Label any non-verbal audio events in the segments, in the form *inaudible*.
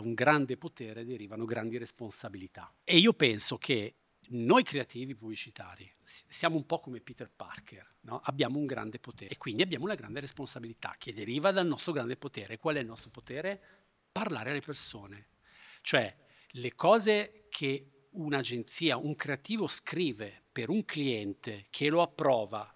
un grande potere derivano grandi responsabilità. E io penso che noi creativi pubblicitari siamo un po' come Peter Parker, no? abbiamo un grande potere e quindi abbiamo una grande responsabilità che deriva dal nostro grande potere. Qual è il nostro potere? Parlare alle persone. Cioè le cose che un'agenzia, un creativo scrive per un cliente che lo approva,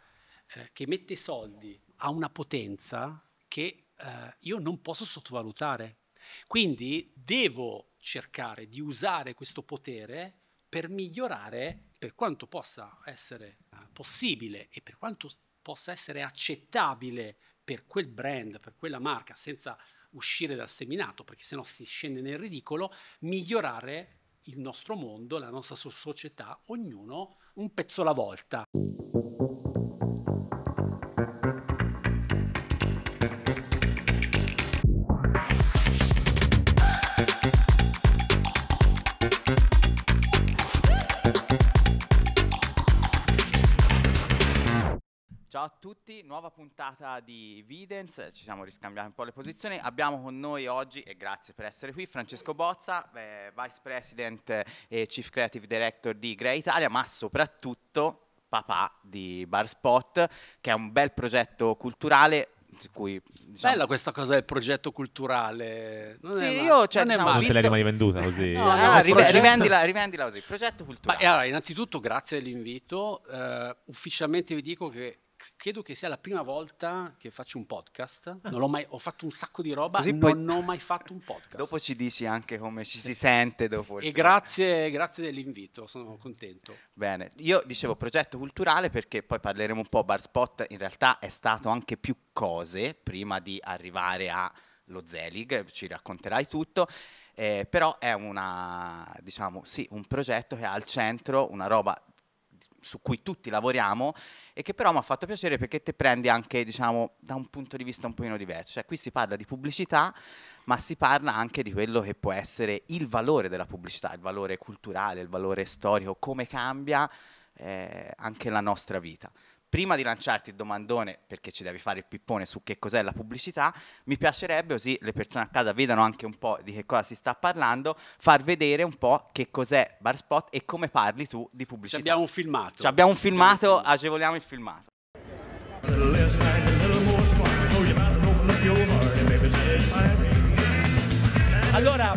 eh, che mette soldi, ha una potenza che eh, io non posso sottovalutare quindi devo cercare di usare questo potere per migliorare per quanto possa essere eh, possibile e per quanto possa essere accettabile per quel brand, per quella marca, senza uscire dal seminato, perché sennò si scende nel ridicolo, migliorare il nostro mondo, la nostra società, ognuno un pezzo alla volta. tutti, nuova puntata di Vidence, ci siamo riscambiati un po' le posizioni. Abbiamo con noi oggi, e grazie per essere qui, Francesco Bozza, eh, Vice President e Chief Creative Director di Grey Italia, ma soprattutto papà di Bar Spot, che è un bel progetto culturale cui, diciamo, bella questa cosa del progetto culturale non sì, io cioè, non, diciamo, non visto... te l'hai mai venduta così *laughs* no, no, allora, progetto... rivendila, rivendila, così progetto culturale Ma, allora, innanzitutto grazie dell'invito uh, ufficialmente vi dico che credo che sia la prima volta che faccio un podcast. Ah. Mai, ho fatto un sacco di roba, Così non poi... ho mai fatto un podcast. Dopo ci dici anche come ci si sente dopo. E grazie, grazie dell'invito, sono contento. Bene, io dicevo progetto culturale perché poi parleremo un po', Barspot in realtà è stato anche più cose prima di arrivare a lo Zelig, ci racconterai tutto, eh, però è una, diciamo, sì, un progetto che ha al centro una roba su cui tutti lavoriamo e che però mi ha fatto piacere perché te prendi anche diciamo, da un punto di vista un pochino diverso. Cioè, qui si parla di pubblicità, ma si parla anche di quello che può essere il valore della pubblicità, il valore culturale, il valore storico, come cambia eh, anche la nostra vita prima di lanciarti il domandone, perché ci devi fare il pippone su che cos'è la pubblicità, mi piacerebbe così le persone a casa vedano anche un po' di che cosa si sta parlando, far vedere un po' che cos'è Barspot e come parli tu di pubblicità. Ci abbiamo un filmato. Ci abbiamo un filmato, agevoliamo il filmato. Allora,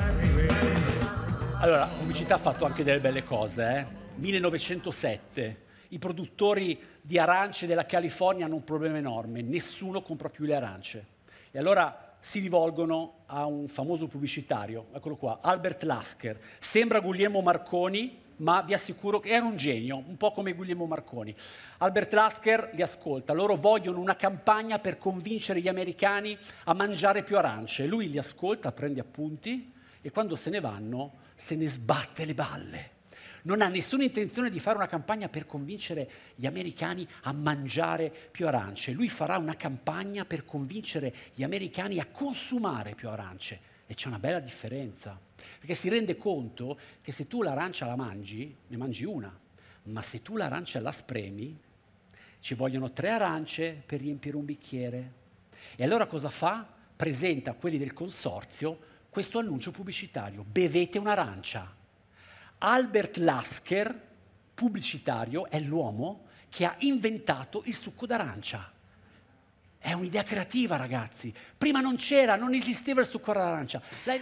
allora, pubblicità ha fatto anche delle belle cose, eh? 1907 i produttori di arance della California hanno un problema enorme, nessuno compra più le arance. E allora si rivolgono a un famoso pubblicitario, eccolo qua, Albert Lasker. Sembra Guglielmo Marconi, ma vi assicuro che era un genio, un po' come Guglielmo Marconi. Albert Lasker li ascolta, loro vogliono una campagna per convincere gli americani a mangiare più arance. Lui li ascolta, prende appunti e quando se ne vanno se ne sbatte le balle non ha nessuna intenzione di fare una campagna per convincere gli americani a mangiare più arance, lui farà una campagna per convincere gli americani a consumare più arance. E c'è una bella differenza, perché si rende conto che se tu l'arancia la mangi, ne mangi una, ma se tu l'arancia la spremi, ci vogliono tre arance per riempire un bicchiere. E allora cosa fa? Presenta a quelli del consorzio questo annuncio pubblicitario, bevete un'arancia. Albert Lasker, pubblicitario, è l'uomo che ha inventato il succo d'arancia. È un'idea creativa, ragazzi. Prima non c'era, non esisteva il succo d'arancia. La...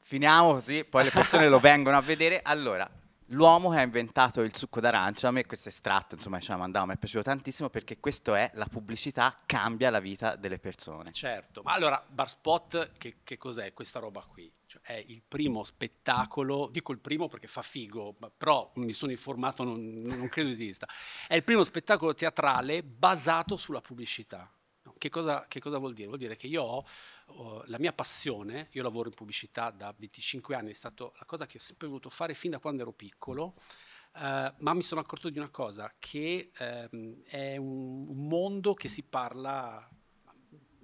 Finiamo così, poi le persone lo *laughs* vengono a vedere. Allora, L'uomo che ha inventato il succo d'arancia, a me questo estratto, insomma, ci ha mandato, mi è piaciuto tantissimo perché questo è la pubblicità cambia la vita delle persone. Certo, ma allora Bar Spot che, che cos'è questa roba qui? Cioè, è il primo spettacolo, dico il primo perché fa figo, però mi sono informato, non, non credo esista, è il primo spettacolo teatrale basato sulla pubblicità che cosa, che cosa, vuol dire? Vuol dire che io ho uh, la mia passione, io lavoro in pubblicità da 25 anni, è stata la cosa che ho sempre voluto fare fin da quando ero piccolo, uh, ma mi sono accorto di una cosa, che um, è un, un mondo che si parla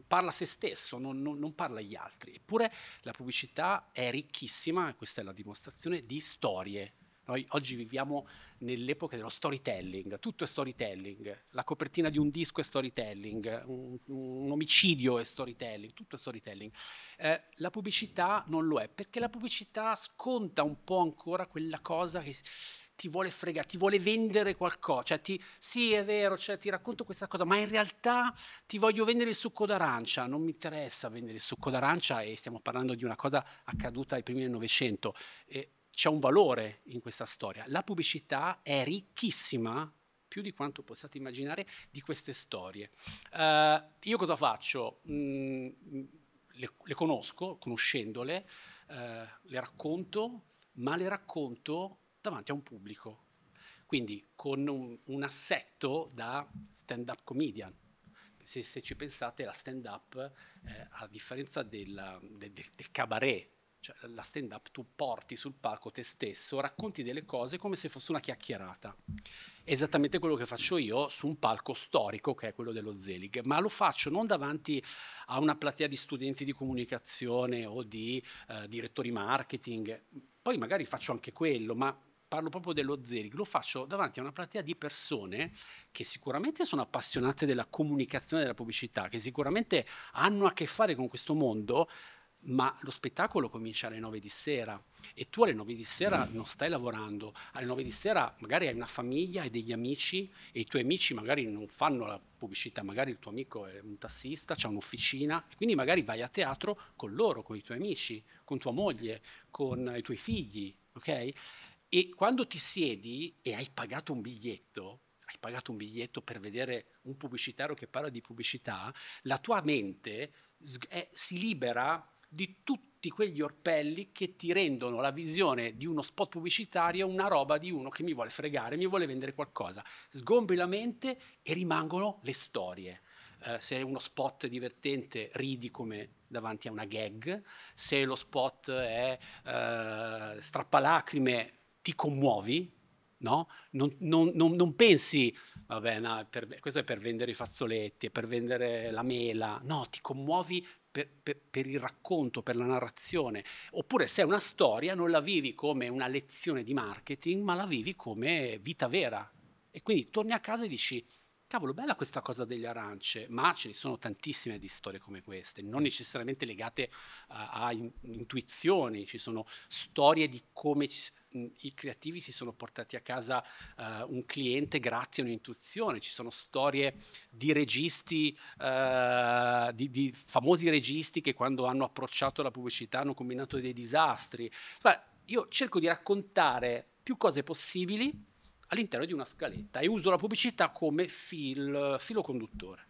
parla se stesso, non, non, non, parla gli altri. Eppure la pubblicità è ricchissima, questa è la dimostrazione, di storie. Noi oggi viviamo nell'epoca dello storytelling, tutto è storytelling, la copertina di un disco è storytelling, un, un omicidio è storytelling, tutto è storytelling. Eh, la pubblicità non lo è, perché la pubblicità sconta un po' ancora quella cosa che ti vuole fregare, ti vuole vendere qualcosa, cioè ti, sì è vero, cioè, ti racconto questa cosa, ma in realtà ti voglio vendere il succo d'arancia, non mi interessa vendere il succo d'arancia e stiamo parlando di una cosa accaduta ai primi del Novecento, c'è un valore in questa storia. La pubblicità è ricchissima più di quanto possiate immaginare di queste storie. Uh, io cosa faccio? Mm, le, le, conosco, conoscendole, uh, le racconto, ma le racconto davanti a un pubblico. Quindi con un, un assetto da stand-up comedian. Se, se, ci pensate, la stand-up, eh, a differenza del, del, del cabaret, cioè la stand up tu porti sul palco te stesso, racconti delle cose come se fosse una chiacchierata. esattamente quello che faccio io su un palco storico che è quello dello Zelig, ma lo faccio non davanti a una platea di studenti di comunicazione o di eh, direttori marketing, poi magari faccio anche quello, ma parlo proprio dello Zelig, lo faccio davanti a una platea di persone che sicuramente sono appassionate della comunicazione della pubblicità, che sicuramente hanno a che fare con questo mondo, ma lo spettacolo comincia alle 9 di sera e tu alle 9 di sera non stai lavorando, alle 9 di sera magari hai una famiglia, e degli amici e i tuoi amici magari non fanno la pubblicità, magari il tuo amico è un tassista, c'ha un'officina, quindi magari vai a teatro con loro, con i tuoi amici, con tua moglie, con i tuoi figli, ok? E quando ti siedi e hai pagato un biglietto, hai pagato un biglietto per vedere un pubblicitario che parla di pubblicità, la tua mente si libera di tutti quegli orpelli che ti rendono la visione di uno spot pubblicitario una roba di uno che mi vuole fregare, mi vuole vendere qualcosa. Sgombri la mente e rimangono le storie. Uh, se è uno spot divertente, ridi come davanti a una gag, se lo spot è uh, strappalacrime, ti commuovi, no? Non, non, non, non pensi, vabbè, no, per, questo è per vendere i fazzoletti, è per vendere la mela, no, ti commuovi per, per, per, il racconto, per la narrazione, oppure se è una storia non la vivi come una lezione di marketing, ma la vivi come vita vera. E quindi torni a casa e dici cavolo, bella questa cosa delle arance, ma ce ne sono tantissime di storie come queste, non mm. necessariamente legate a, a in, intuizioni, ci sono storie di come ci, mm, i creativi si sono portati a casa uh, un cliente grazie a un'intuizione, ci sono storie di registi, uh, di, di, famosi registi che quando hanno approcciato la pubblicità hanno combinato dei disastri. Beh, io cerco di raccontare più cose possibili all'interno di una scaletta e uso la pubblicità come fil, filo conduttore.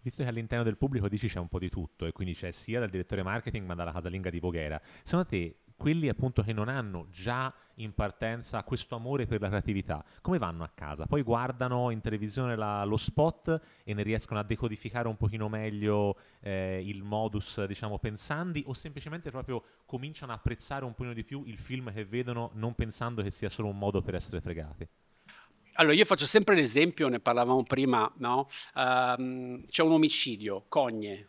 Visto che all'interno del pubblico dici c'è un po' di tutto e quindi c'è sia dal direttore marketing ma dalla casalinga di Voghera, secondo te quelli appunto che non hanno già in partenza questo amore per la creatività, come vanno a casa? Poi guardano in televisione la, lo spot e ne riescono a decodificare un pochino meglio eh, il modus, diciamo, pensandi o semplicemente proprio cominciano a apprezzare un pochino di più il film che vedono non pensando che sia solo un modo per essere fregati? Allora, io faccio sempre l'esempio, ne parlavamo prima, no? Um, c'è un omicidio, Cogne,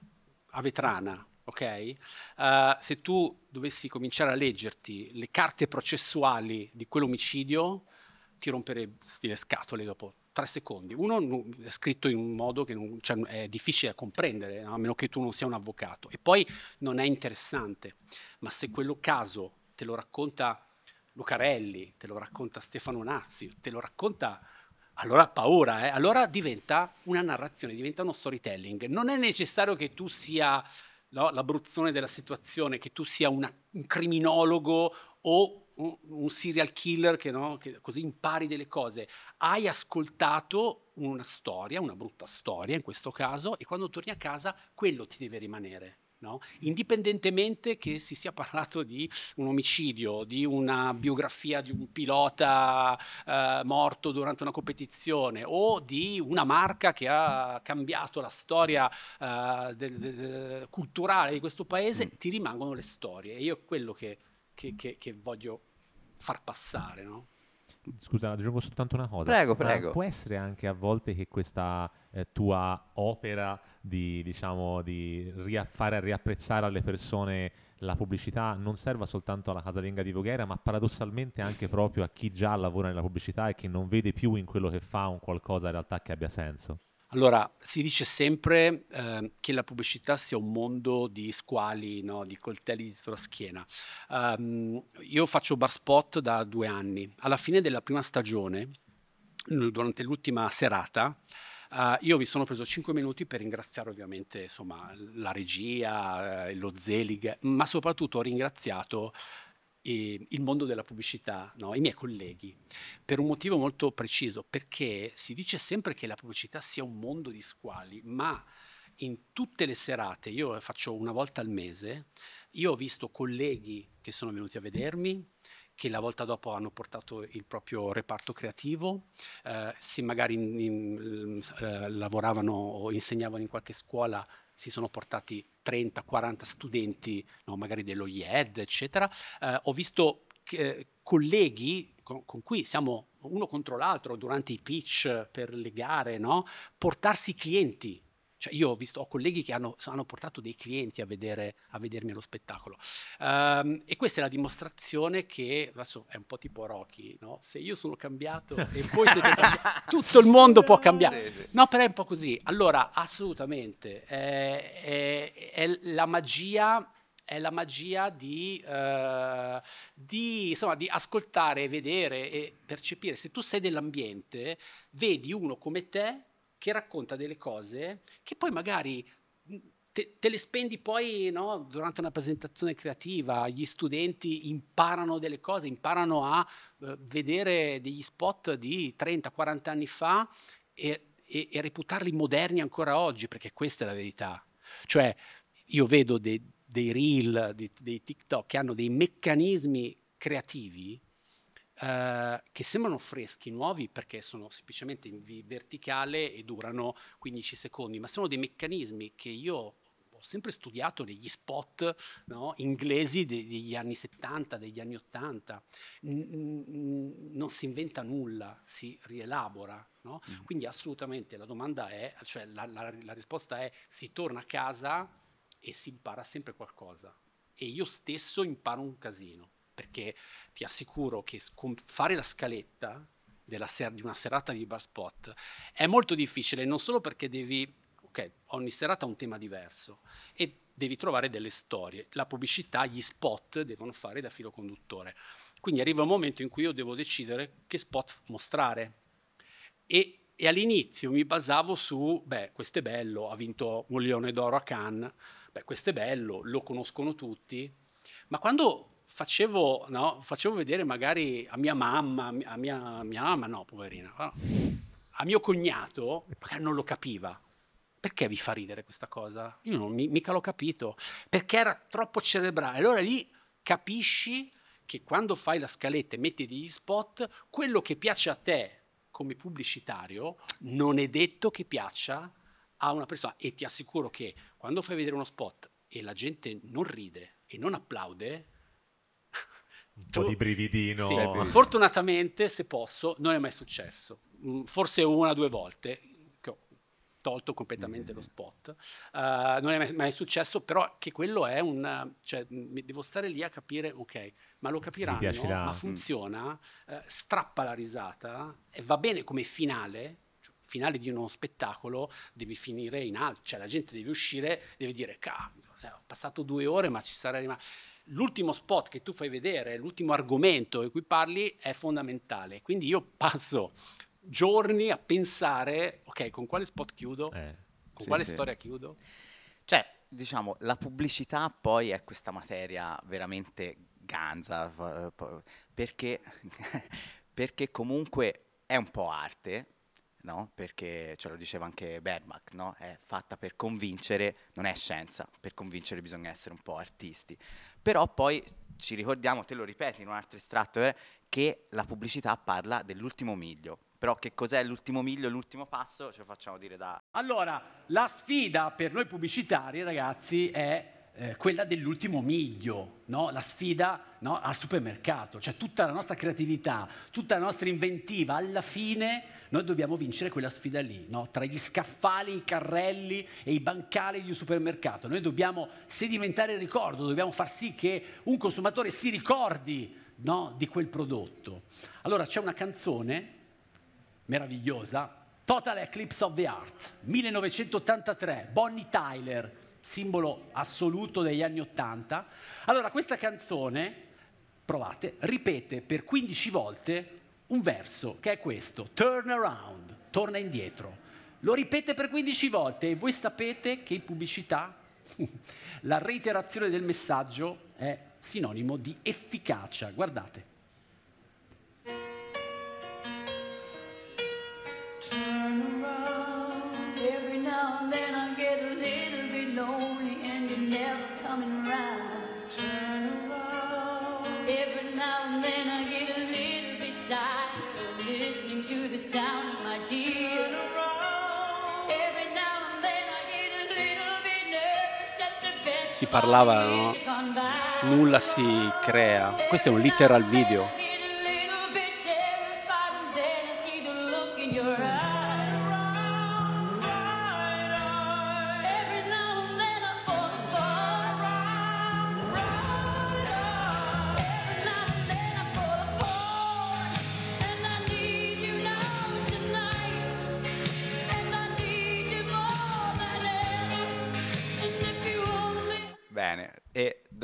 a Vetrana, ok? Uh, se tu dovessi cominciare a leggerti le carte processuali di quell'omicidio, ti romperesti le scatole dopo tre secondi. Uno è scritto in un modo che non, cioè, è difficile da comprendere, a meno che tu non sia un avvocato. E poi non è interessante, ma se quello caso te lo racconta Lucarelli, te lo racconta Stefano Nazzi, te lo racconta allora paura, eh? allora diventa una narrazione, diventa uno storytelling. Non è necessario che tu sia no, l'abruzzone della situazione, che tu sia una, un criminologo o un, un serial killer che, no, che, così impari delle cose. Hai ascoltato una storia, una brutta storia in questo caso, e quando torni a casa quello ti deve rimanere no? indipendentemente che si sia parlato di un omicidio, di una biografia di un pilota eh, morto durante una competizione o di una marca che ha cambiato la storia eh, del, del, culturale di questo paese, mm. ti rimangono le storie. E io è quello che, che, che, che voglio far passare. No? Scusa, aggiungo soltanto una cosa. Prego, prego. può essere anche a volte che questa eh, tua opera di, diciamo, di ria- fare riapprezzare alle persone la pubblicità non serva soltanto alla casalinga di Voghera, ma paradossalmente anche proprio a chi già lavora nella pubblicità e che non vede più in quello che fa un qualcosa in realtà che abbia senso. Allora, si dice sempre eh, che la pubblicità sia un mondo di squali, no? di coltelli dietro la schiena. Um, io faccio bar spot da due anni. Alla fine della prima stagione, durante l'ultima serata, Uh, io mi sono preso 5 minuti per ringraziare ovviamente insomma, la regia, eh, lo Zelig, ma soprattutto ho ringraziato ehm, il mondo della pubblicità, no? i miei colleghi, per un motivo molto preciso, perché si dice sempre che la pubblicità sia un mondo di squali, ma in tutte le serate, io faccio una volta al mese, io ho visto colleghi che sono venuti a vedermi, che la volta dopo hanno portato il proprio reparto creativo, eh, se magari in, in, eh, lavoravano o insegnavano in qualche scuola si sono portati 30-40 studenti, no, magari dello IED, eccetera. Eh, ho visto che, colleghi con, con, cui siamo uno contro l'altro durante i pitch per le gare, no? portarsi clienti cioè io ho visto ho colleghi che hanno, hanno portato dei clienti a, vedere, a vedermi allo spettacolo. Um, e questa è la dimostrazione che adesso è un po' tipo Rocky, no? Se io sono cambiato *laughs* e voi siete cambiati, tutto il mondo può cambiare. No, però è un po' così. Allora, assolutamente, è, è, è la magia è la magia di, eh, di, insomma, di ascoltare, vedere e percepire. Se tu sei dell'ambiente, vedi uno come te che racconta delle cose che poi magari te, te le spendi poi no, durante una presentazione creativa, gli studenti imparano delle cose, imparano a eh, vedere degli spot di 30-40 anni fa e, e, e, reputarli moderni ancora oggi, perché questa è la verità. Cioè io vedo de, dei reel, de, dei TikTok che hanno dei meccanismi creativi eh, che sembrano freschi, nuovi, perché sono semplicemente in verticale e durano 15 secondi, ma sono dei meccanismi che io ho sempre studiato negli spot no, inglesi degli anni 70, degli anni 80. non si inventa nulla, si rielabora. No? Mm. Quindi assolutamente la domanda è, cioè la, la, la risposta è si torna a casa e si impara sempre qualcosa. E io stesso imparo un casino perché ti assicuro che fare la scaletta ser- di una serata di bar spot è molto difficile, non solo perché devi, ok, ogni serata ha un tema diverso e devi trovare delle storie, la pubblicità, gli spot devono fare da filo conduttore. Quindi arriva un momento in cui io devo decidere che spot mostrare. E e all'inizio mi basavo su, beh, questo è bello, ha vinto un leone d'oro a Cannes, beh, questo è bello, lo conoscono tutti, ma quando facevo, no, facevo vedere magari a mia mamma, a mia, mia mamma no, poverina, a mio cognato, magari non lo capiva. Perché vi fa ridere questa cosa? Io non mica l'ho capito, perché era troppo cerebrale. Allora lì capisci che quando fai la scaletta e metti degli spot, quello che piace a te come pubblicitario non è detto che piaccia a una persona e ti assicuro che quando fai vedere uno spot e la gente non ride e non applaude, un po' di brividino. Sì, ma fortunatamente, se posso, non è mai successo. Mm, forse una o due volte che ho tolto completamente mm. lo spot. Uh, non è mai, successo, però che quello è un... Cioè, devo stare lì a capire, ok, ma lo capiranno, ma mm. funziona, uh, strappa la risata, e va bene come finale, cioè, finale di uno spettacolo devi finire in alto, cioè la gente deve uscire, deve dire, cazzo, cioè, ho passato due ore ma ci sarà rimasto l'ultimo spot che tu fai vedere, l'ultimo argomento di cui parli è fondamentale. Quindi io passo giorni a pensare, ok, con quale spot chiudo? Eh, con sì, quale sì. storia chiudo? Cioè, diciamo, la pubblicità poi è questa materia veramente ganza, eh, perché, *laughs* perché comunque è un po' arte, no? perché ce lo diceva anche Bermack, no? è fatta per convincere, non è scienza, per convincere bisogna essere un po' artisti. Però poi ci ricordiamo, te lo ripeti in un altro estratto, eh, che la pubblicità parla dell'ultimo miglio. Però che cos'è l'ultimo miglio, l'ultimo passo, ce lo facciamo dire da... Allora, la sfida per noi pubblicitari, ragazzi, è eh, quella dell'ultimo miglio, no? la sfida no? al supermercato, cioè tutta la nostra creatività, tutta la nostra inventiva alla fine noi dobbiamo vincere quella sfida lì, no? tra gli scaffali, i carrelli e i bancali di un supermercato. Noi dobbiamo sedimentare il ricordo, dobbiamo far sì che un consumatore si ricordi no? di quel prodotto. Allora c'è una canzone meravigliosa, Total Eclipse of the Art, 1983, Bonnie Tyler, simbolo assoluto degli anni Ottanta. Allora questa canzone, provate, ripete per 15 volte un verso che è questo, turn around, torna indietro. Lo ripete per 15 volte e voi sapete che in pubblicità *laughs* la reiterazione del messaggio è sinonimo di efficacia. Guardate. Turn around every now and then I get a little bit lonely. parlava, no? nulla si crea. Questo è un literal video.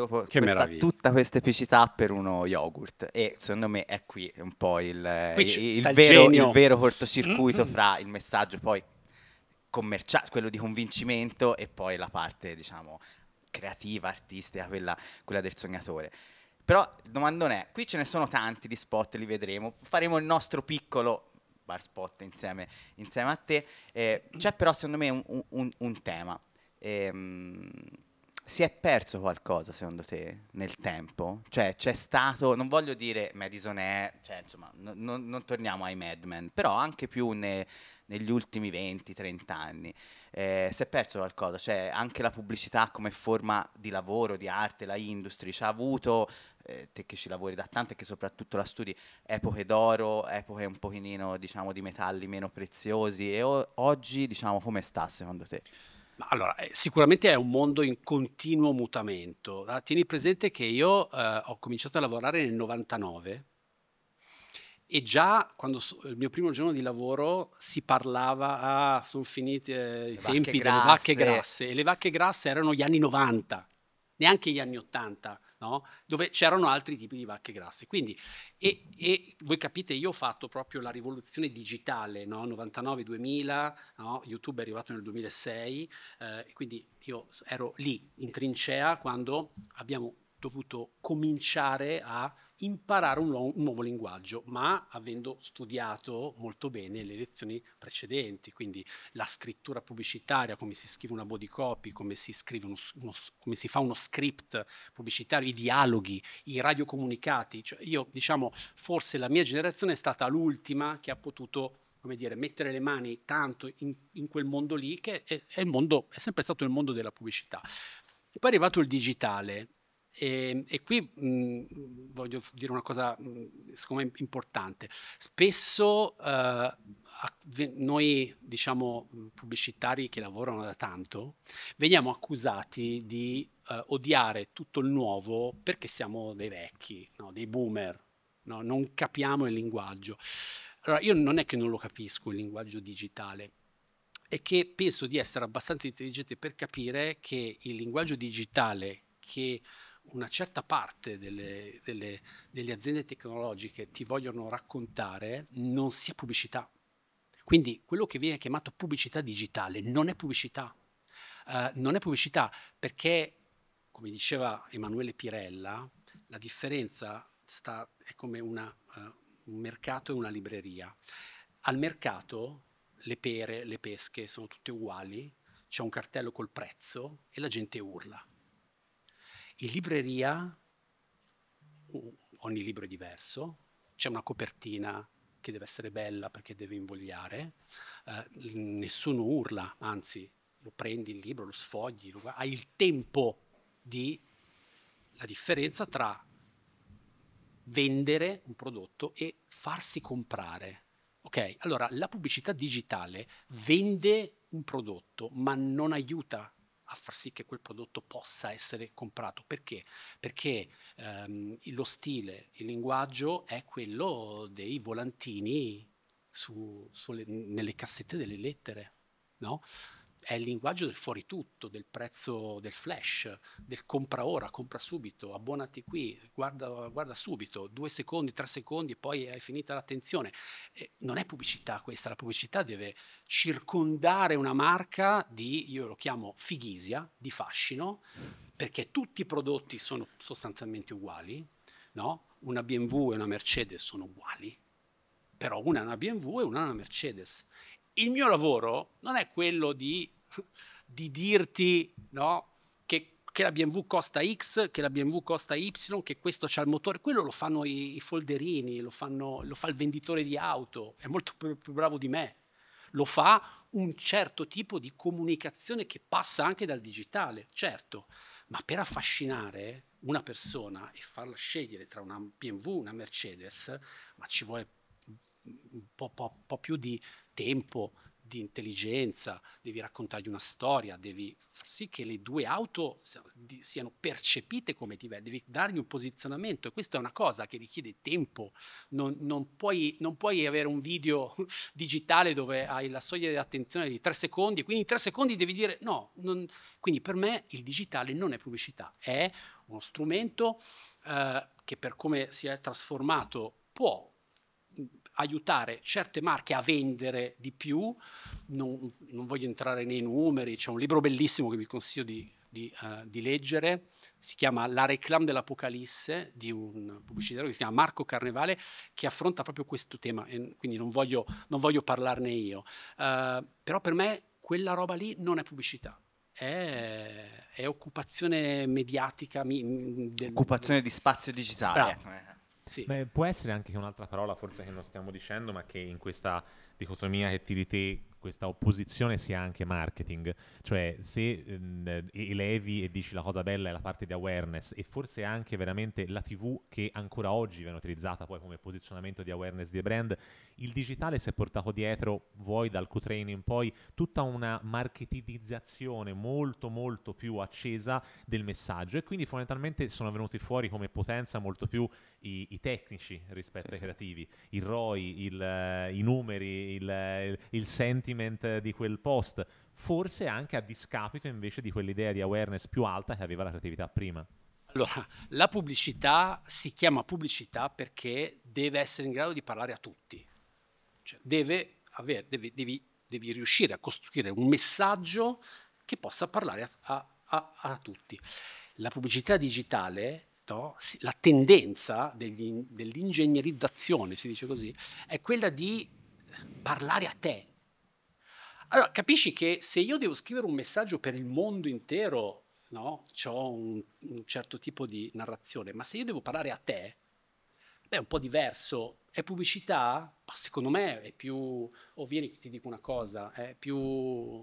dopo che questa, tutta questa epicità per uno yogurt. E secondo me è qui un po' il, il, il, vero, il vero, cortocircuito mm-hmm. fra il messaggio poi commerciale, quello di convincimento e poi la parte, diciamo, creativa, artistica, quella, quella del sognatore. Però il domandone è, qui ce ne sono tanti di spot, li vedremo, faremo il nostro piccolo bar spot insieme, insieme a te, eh, c'è però secondo me un, un, un tema. Ehm, si è perso qualcosa secondo te nel tempo? Cioè c'è stato, non voglio dire Madison è, cioè, insomma, no, no, non torniamo ai Mad Men, però anche più ne, negli ultimi 20-30 anni eh, si è perso qualcosa, cioè anche la pubblicità come forma di lavoro, di arte, la industry ci ha avuto, eh, te che ci lavori da tanto e che soprattutto la studi, epoche d'oro, epoche un pochino diciamo di metalli meno preziosi e o- oggi diciamo come sta secondo te? Ma allora, eh, sicuramente è un mondo in continuo mutamento. Ah, tieni presente che io eh, ho cominciato a lavorare nel 99 e già quando so, il mio primo giorno di lavoro si parlava, ah, sono finiti eh, i tempi grasse. delle vacche grasse e le vacche grasse erano gli anni 90, neanche gli anni 80 no? dove c'erano altri tipi di vacche grasse. Quindi, e, e, voi capite, io ho fatto proprio la rivoluzione digitale, no? 99-2000, no? YouTube è arrivato nel 2006, eh, quindi io ero lì in trincea quando abbiamo dovuto cominciare a imparare un, nu- un, nuovo linguaggio, ma avendo studiato molto bene le lezioni precedenti, quindi la scrittura pubblicitaria, come si scrive una body copy, come si, uno, uno, come si fa uno script pubblicitario, i dialoghi, i radiocomunicati. Cioè io, diciamo, forse la mia generazione è stata l'ultima che ha potuto come dire, mettere le mani tanto in, in quel mondo lì, che è, è, mondo, è sempre stato il mondo della pubblicità. E poi è arrivato il digitale, e, ehm, e qui mh, mhmm, voglio dire una cosa, mhmm, secondo me, importante. Spesso eh, noi, diciamo, mhmm, pubblicitari che lavorano da tanto, veniamo accusati di eh, odiare tutto il nuovo perché siamo dei vecchi, no? dei boomer, no? non capiamo il linguaggio. Allora, io non è che non lo capisco il linguaggio digitale, è che penso di essere abbastanza intelligente per capire che il linguaggio digitale che una certa parte delle, delle, delle aziende tecnologiche ti vogliono raccontare non sia pubblicità. Quindi quello che viene chiamato pubblicità digitale non è pubblicità. Uh, non è pubblicità perché, come diceva Emanuele Pirella, la differenza sta, è come una, uh, un mercato e una libreria. Al mercato le pere, le pesche sono tutte uguali, c'è un cartello col prezzo e la gente urla. In libreria ogni libro è diverso, c'è una copertina che deve essere bella perché deve invogliare, eh, nessuno urla, anzi lo prendi il libro, lo sfogli, lo hai il tempo di la differenza tra vendere un prodotto e farsi comprare. Ok? Allora, la pubblicità digitale vende un prodotto, ma non aiuta a far sì che quel prodotto possa essere comprato. Perché? Perché ehm, lo stile, il linguaggio è quello dei volantini su, sulle, nelle cassette delle lettere, no? è il linguaggio del fuori tutto, del prezzo del flash, del compra ora, compra subito, abbonati qui, guarda, guarda subito, due secondi, tre secondi e poi hai finita l'attenzione. Eh, non è pubblicità questa, la pubblicità deve circondare una marca di, io lo chiamo fighisia, di fascino, perché tutti i prodotti sono sostanzialmente uguali, no? una BMW e una Mercedes sono uguali, però una è una BMW e una è una Mercedes il mio lavoro non è quello di, *laughs* di dirti no, che, che, la BMW costa X, che la BMW costa Y, che questo c'ha il motore. Quello lo fanno i, i folderini, lo, fanno, lo fa il venditore di auto, è molto più, più bravo di me. Lo fa un certo tipo di comunicazione che passa anche dal digitale, certo, ma per affascinare una persona e farla scegliere tra una BMW e una Mercedes, ma ci vuole un po', po', po più di tempo, di intelligenza, devi raccontargli una storia, devi far sì che le due auto siano percepite come diverse, devi dargli un posizionamento e questa è una cosa che richiede tempo, non, non, puoi, non puoi, avere un video *laughs* digitale dove hai la soglia di attenzione di tre secondi, e quindi in tre secondi devi dire no, non, quindi per me il digitale non è pubblicità, è uno strumento eh, che per come si è trasformato può aiutare certe marche a vendere di più. Non, non, voglio entrare nei numeri, c'è un libro bellissimo che vi consiglio di, di, uh, di leggere, si chiama La reclam dell'Apocalisse di un pubblicitario che si chiama Marco Carnevale che affronta proprio questo tema, e quindi non voglio, non voglio parlarne io. Uh, però per me quella roba lì non è pubblicità. È, è occupazione mediatica. Mi, de, occupazione de, di spazio digitale. Bravo. Ecco, eh. Sì. Beh, può essere anche un'altra parola, forse che non stiamo dicendo, ma che in questa dicotomia che tiri te questa opposizione sia anche marketing, cioè se ehm, elevi e dici la cosa bella è la parte di awareness e forse anche veramente la TV che ancora oggi viene utilizzata poi come posizionamento di awareness dei brand, il digitale si è portato dietro, vuoi dal co-training poi, tutta una marketizzazione molto molto più accesa del messaggio e quindi fondamentalmente sono venuti fuori come potenza molto più i, i tecnici rispetto sì. ai creativi, il ROI, il, uh, i numeri, il, il, il senti sentiment di quel post, forse anche a discapito invece di quell'idea di awareness più alta che aveva la creatività prima. Allora, la pubblicità si chiama pubblicità perché deve essere in grado di parlare a tutti, cioè deve avere, deve, devi, devi, riuscire a costruire un messaggio che possa parlare a, a, a tutti. La pubblicità digitale No? la tendenza degli, dell'ingegnerizzazione, si dice così, è quella di parlare a te, allora, capisci che se io devo scrivere un messaggio per il mondo intero, no? Ho un, un certo tipo di narrazione, ma se io devo parlare a te, beh, è un po' diverso. È pubblicità? Ma secondo me è più... O oh, vieni che ti dico una cosa, è più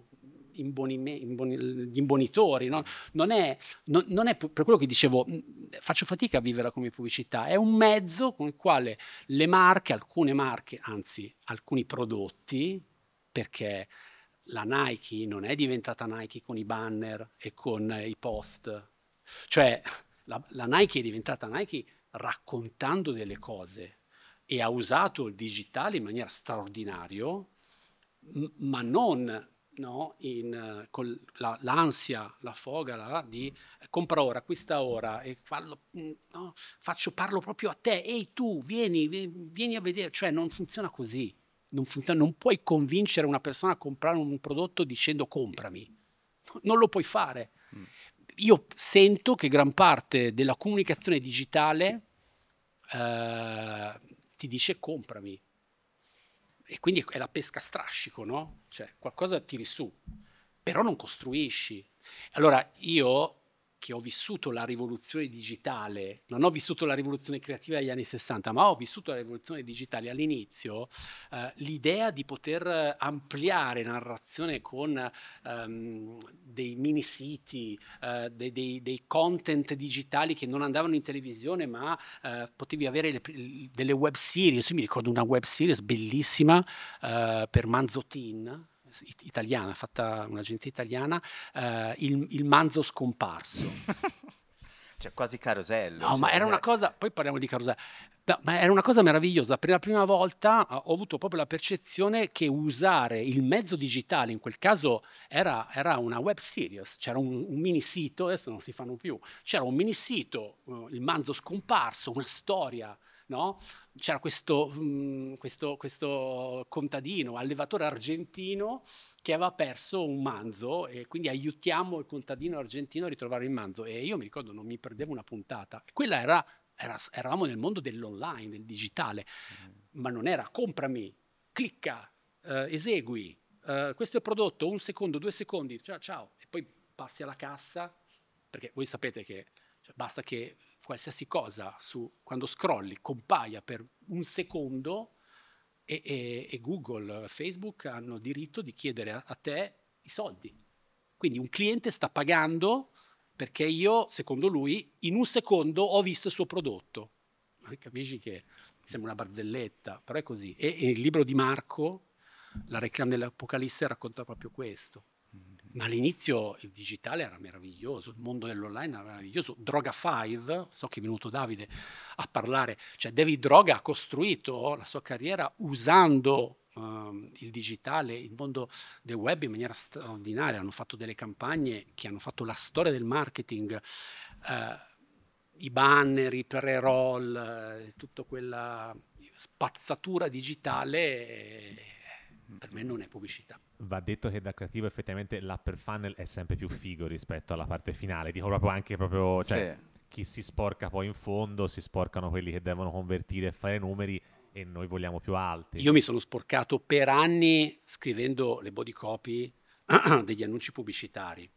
imbonime, imboni, gli imbonitori, no? non, è, non, non, è, per quello che dicevo, mm, faccio fatica a vivere come pubblicità, è un mezzo con il quale le marche, alcune marche, anzi alcuni prodotti, perché la Nike non è diventata Nike con i banner e con i post. Cioè, la, la Nike è diventata Nike raccontando delle cose e ha usato il digitale in maniera straordinaria, m- ma non no, in, uh, con la, l'ansia, la foga la, di compra ora, acquista ora, e fallo, mm, no, faccio, parlo proprio a te, ehi tu, vieni, vieni a vedere, cioè non funziona così non funziona, non puoi convincere una persona a comprare un prodotto dicendo comprami, non lo puoi fare. Mm. Io sento che gran parte della comunicazione digitale eh, ti dice comprami e quindi è la pesca a strascico, no? Cioè qualcosa tiri su, però non costruisci. Allora io che ho vissuto la rivoluzione digitale, non ho vissuto la rivoluzione creativa degli anni 60, ma ho vissuto la rivoluzione digitale all'inizio, eh, l'idea di poter ampliare narrazione con ehm, dei mini siti, eh, dei, dei, dei, content digitali che non andavano in televisione, ma eh, potevi avere le, delle web series. Io mi ricordo una web series bellissima eh, per Manzotin italiana, fatta un'agenzia italiana, eh, il, il manzo scomparso. *laughs* cioè quasi carosello. No, ma era una cosa, poi parliamo di carosello, no, ma era una cosa meravigliosa. Per la prima volta ho avuto proprio la percezione che usare il mezzo digitale, in quel caso era, era una web series, c'era un, un, mini sito, adesso non si fanno più, c'era un mini sito, eh, il manzo scomparso, una storia no? c'era questo, mh, mm, questo, questo contadino, allevatore argentino, che aveva perso un manzo e quindi aiutiamo il contadino argentino a ritrovare il manzo. E io mi ricordo non mi perdevo una puntata. Quella era, era eravamo nel mondo dell'online, del digitale, mm. ma non era comprami, clicca, eh, esegui, eh, questo è il prodotto, un secondo, due secondi, ciao, ciao, e poi passi alla cassa, perché voi sapete che cioè, basta che qualsiasi cosa, su, quando scrolli, compaia per un secondo e, e, e Google, Facebook hanno diritto di chiedere a, a te i soldi. Quindi un cliente sta pagando perché io, secondo lui, in un secondo ho visto il suo prodotto. Capisci che sembra una barzelletta, però è così. E, e il libro di Marco, La reclame dell'Apocalisse, racconta proprio questo ma all'inizio il digitale era meraviglioso, il mondo dell'online era meraviglioso. Droga 5, so che è venuto Davide a parlare, cioè David Droga ha costruito la sua carriera usando um, il digitale, il mondo del web in maniera straordinaria. Hanno fatto delle campagne che hanno fatto la storia del marketing. Uh, i banner, i pre-roll, eh, tutta quella spazzatura digitale eh, per me non è pubblicità. Va detto che da creativo effettivamente l'upper funnel è sempre più figo rispetto alla parte finale, dico proprio anche proprio, cioè, sì. chi si sporca poi in fondo, si sporcano quelli che devono convertire e fare numeri e noi vogliamo più alti. Io mi sono sporcato per anni scrivendo le body copy *clears throat* degli annunci pubblicitari.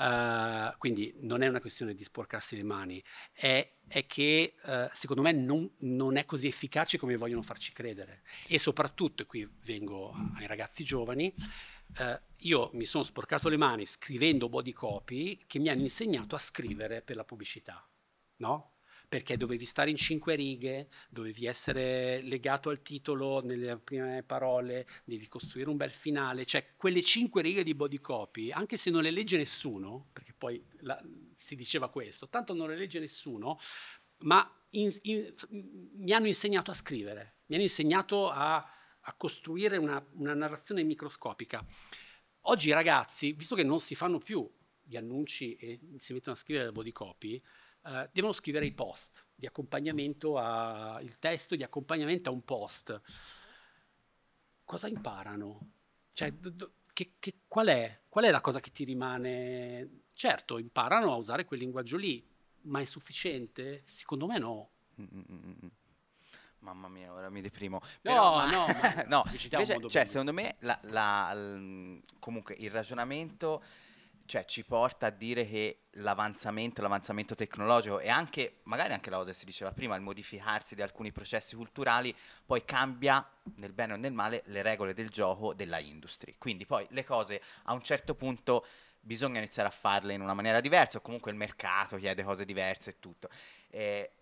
Uh, quindi non è una questione di sporcarsi le mani, è, è che uh, secondo me non, non, è così efficace come vogliono farci credere. E soprattutto, e qui vengo ai ragazzi giovani, uh, io mi sono sporcato le mani scrivendo body copy che mi hanno insegnato a scrivere per la pubblicità. No? perché dovevi stare in cinque righe, dovevi essere legato al titolo nelle prime parole, devi costruire un bel finale, cioè quelle cinque righe di body copy, anche se non le legge nessuno, perché poi la, si diceva questo, tanto non le legge nessuno, ma in, in, mi hanno insegnato a scrivere, mi hanno insegnato a, a costruire una, una narrazione microscopica. Oggi i ragazzi, visto che non si fanno più gli annunci e si mettono a scrivere le body copy, eh, devono scrivere i post di accompagnamento a, il testo di accompagnamento a un post. Cosa imparano? Cioè, che, che, qual, è? qual è la cosa che ti rimane? Certo, imparano a usare quel linguaggio lì, ma è sufficiente? Secondo me no. Mm, mm, mm, Mamma mia, ora mi deprimo. Però, no, ma... *laughs* no, ma... no. Invece, cioè, secondo me la, la, l... comunque il ragionamento cioè, ci porta a dire che l'avanzamento, l'avanzamento tecnologico e anche, magari anche la cosa che si diceva prima, il modificarsi di alcuni processi culturali, poi cambia nel bene o nel male le regole del gioco della industry. Quindi poi le cose a un certo punto bisogna iniziare a farle in una maniera diversa, o comunque il mercato chiede cose diverse e tutto. Eh,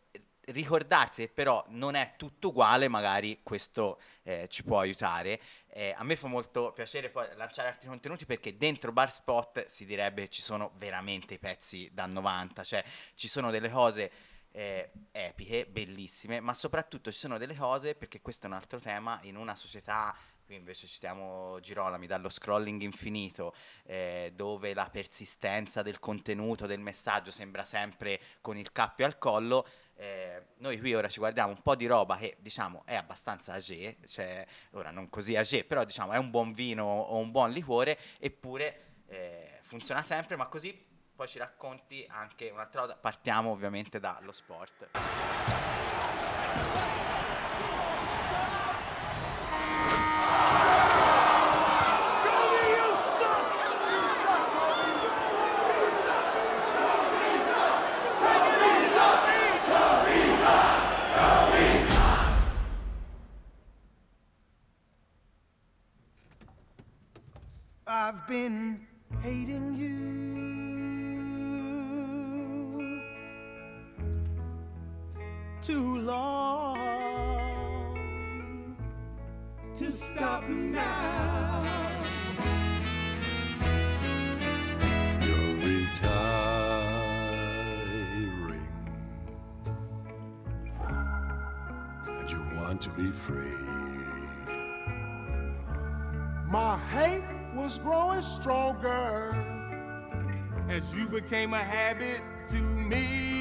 ricordarsi che però non è tutto uguale, magari questo eh, ci può aiutare. Eh, a me fa molto piacere poi lanciare altri contenuti perché dentro Bar Spot si direbbe ci sono veramente i pezzi da 90, cioè ci sono delle cose eh, epiche, bellissime, ma soprattutto ci sono delle cose, perché questo è un altro tema, in una società qui invece citiamo Girolami dallo scrolling infinito, eh, dove la persistenza del contenuto, del messaggio sembra sempre con il cappio al collo, eh, noi qui ora ci guardiamo un po' di roba che diciamo è abbastanza agé, cioè, ora non così agé, però diciamo è un buon vino o un buon liquore, eppure eh, funziona sempre, ma così poi ci racconti anche un'altra cosa. Partiamo ovviamente dallo sport. I've been hating you too long to stop now. You're retiring, but you want to be free. My hate was growing stronger as you became a habit to me.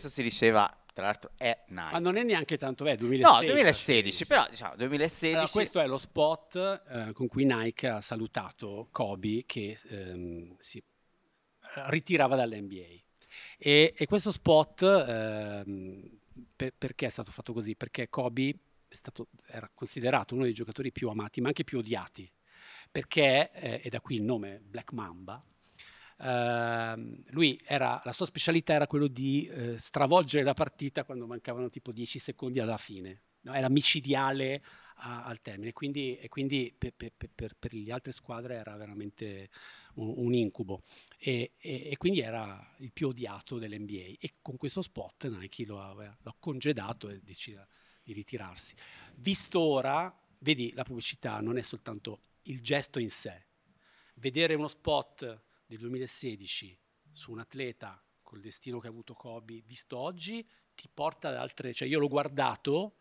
spesso si diceva tra l'altro è Nike. Ma non è neanche tanto, beh, 2016. No, 2016, però diciamo 2016. Allora, questo è lo spot eh, con cui Nike ha salutato Kobe che ehm, si ritirava dall'NBA. E, e questo spot, ehm, per, perché è stato fatto così? Perché Kobe stato, era considerato uno dei giocatori più amati, ma anche più odiati. Perché, eh, e da qui il nome Black Mamba, Ehm, lui era, la sua specialità era quello di uh, stravolgere la partita quando mancavano tipo 10 secondi alla fine. No? Era micidiale a, al termine, quindi, e quindi per, per, per, per, le altre squadre era veramente un, un incubo. E, e, e, quindi era il più odiato dell'NBA. E con questo spot Nike lo ha, lo congedato e decide di ritirarsi. Visto ora, vedi, la pubblicità non è soltanto il gesto in sé. Vedere uno spot del 2016 su un atleta col destino che ha avuto Kobe, visto oggi, ti porta ad altre... Cioè io l'ho guardato,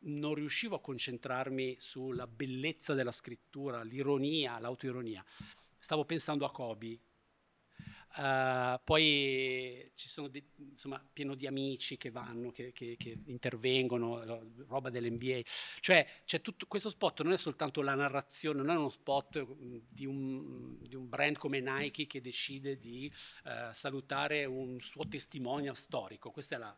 non riuscivo a concentrarmi sulla bellezza della scrittura, l'ironia, l'autoironia. Stavo pensando a Kobe Uh, poi ci sono de- insomma, pieno di amici che vanno, che, che, che intervengono, eh, roba dell'NBA. Cioè, c'è tutto, questo spot non è soltanto la narrazione, non è uno spot mm, di un, di un brand come Nike che decide di uh, salutare un suo testimonial storico, questa è la,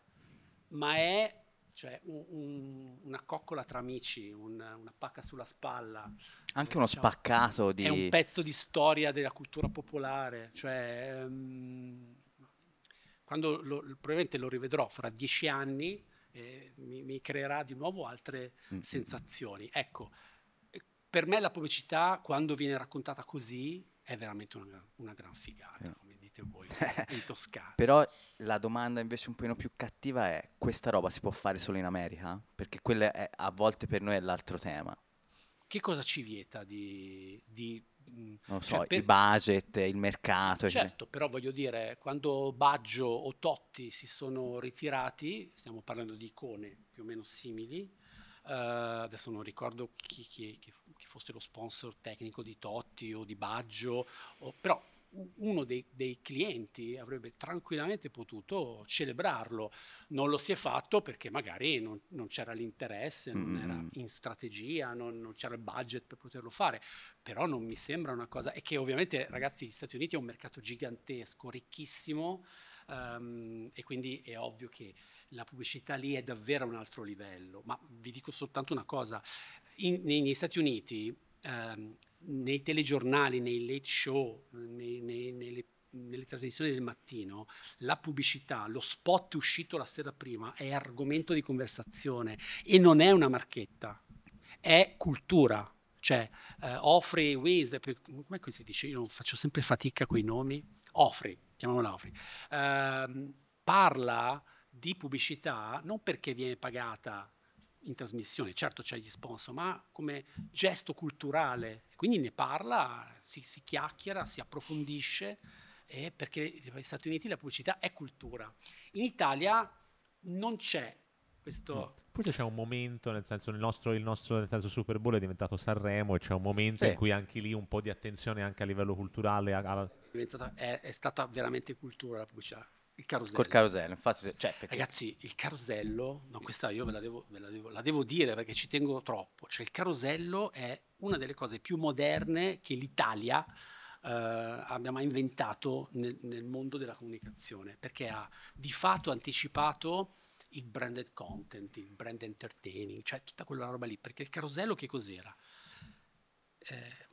ma è cioè un, un, una coccola tra amici, un, una pacca sulla spalla. Anche uno diciamo, spaccato di... È un pezzo di storia della cultura popolare, cioè um, quando lo, probabilmente lo rivedrò fra dieci anni eh, mi, mi, creerà di nuovo altre mm. sensazioni. Ecco, eh, per me la pubblicità quando viene raccontata così è veramente una, una gran figata. Yeah. Matteo voi in Toscana. *laughs* Però la domanda invece un pochino più cattiva è, questa roba si può fare solo in America? Perché quella è, a volte per noi è l'altro tema. Che cosa ci vieta di... di mm, non cioè so, per... il budget, il mercato. Certo, cioè. però voglio dire, quando Baggio o Totti si sono ritirati, stiamo parlando di icone più o meno simili, Uh, adesso non ricordo chi, chi, chi, fosse lo sponsor tecnico di Totti o di Baggio, o, però uno dei, dei, clienti avrebbe tranquillamente potuto celebrarlo. Non lo si è fatto perché magari non, non c'era l'interesse, non mm era in strategia, non, non, c'era il budget per poterlo fare. Però non mi sembra una cosa... E che ovviamente, ragazzi, gli Stati Uniti è un mercato gigantesco, ricchissimo, um, e quindi è ovvio che la pubblicità lì è davvero a un altro livello. Ma vi dico soltanto una cosa. In, negli Stati Uniti Ehm, nei telegiornali, nei late show, nei, nei, nelle, nelle trasmissioni del mattino, la pubblicità, lo spot uscito la sera prima è argomento di conversazione e non è una marchetta, è cultura cioè eh, Offrey Wisdom, come si dice? Io faccio sempre fatica con i nomi. Offri, chiamiamola offri. eh, parla di pubblicità non perché viene pagata in trasmissione, certo c'è gli sponsor, ma come gesto culturale, quindi ne parla, si, si chiacchiera, si approfondisce, eh, perché negli Stati Uniti la pubblicità è cultura. In Italia non c'è questo... Forse c'è un momento, nel senso il nostro, il nostro senso, Super Bowl è diventato Sanremo e c'è un momento sì. in cui anche lì un po' di attenzione anche a livello culturale... A... È, è, stata veramente cultura la pubblicità. Il carosello. Col carosello, infatti, cioè, perché... Ragazzi, il carosello, no, questa io ve, la devo, ve la, devo, la devo, dire perché ci tengo troppo, cioè il carosello è una delle cose più moderne che l'Italia eh, abbia mai inventato nel, nel, mondo della comunicazione, perché ha di fatto anticipato il branded content, il brand entertaining, cioè tutta quella roba lì, perché il carosello che cos'era? Eh,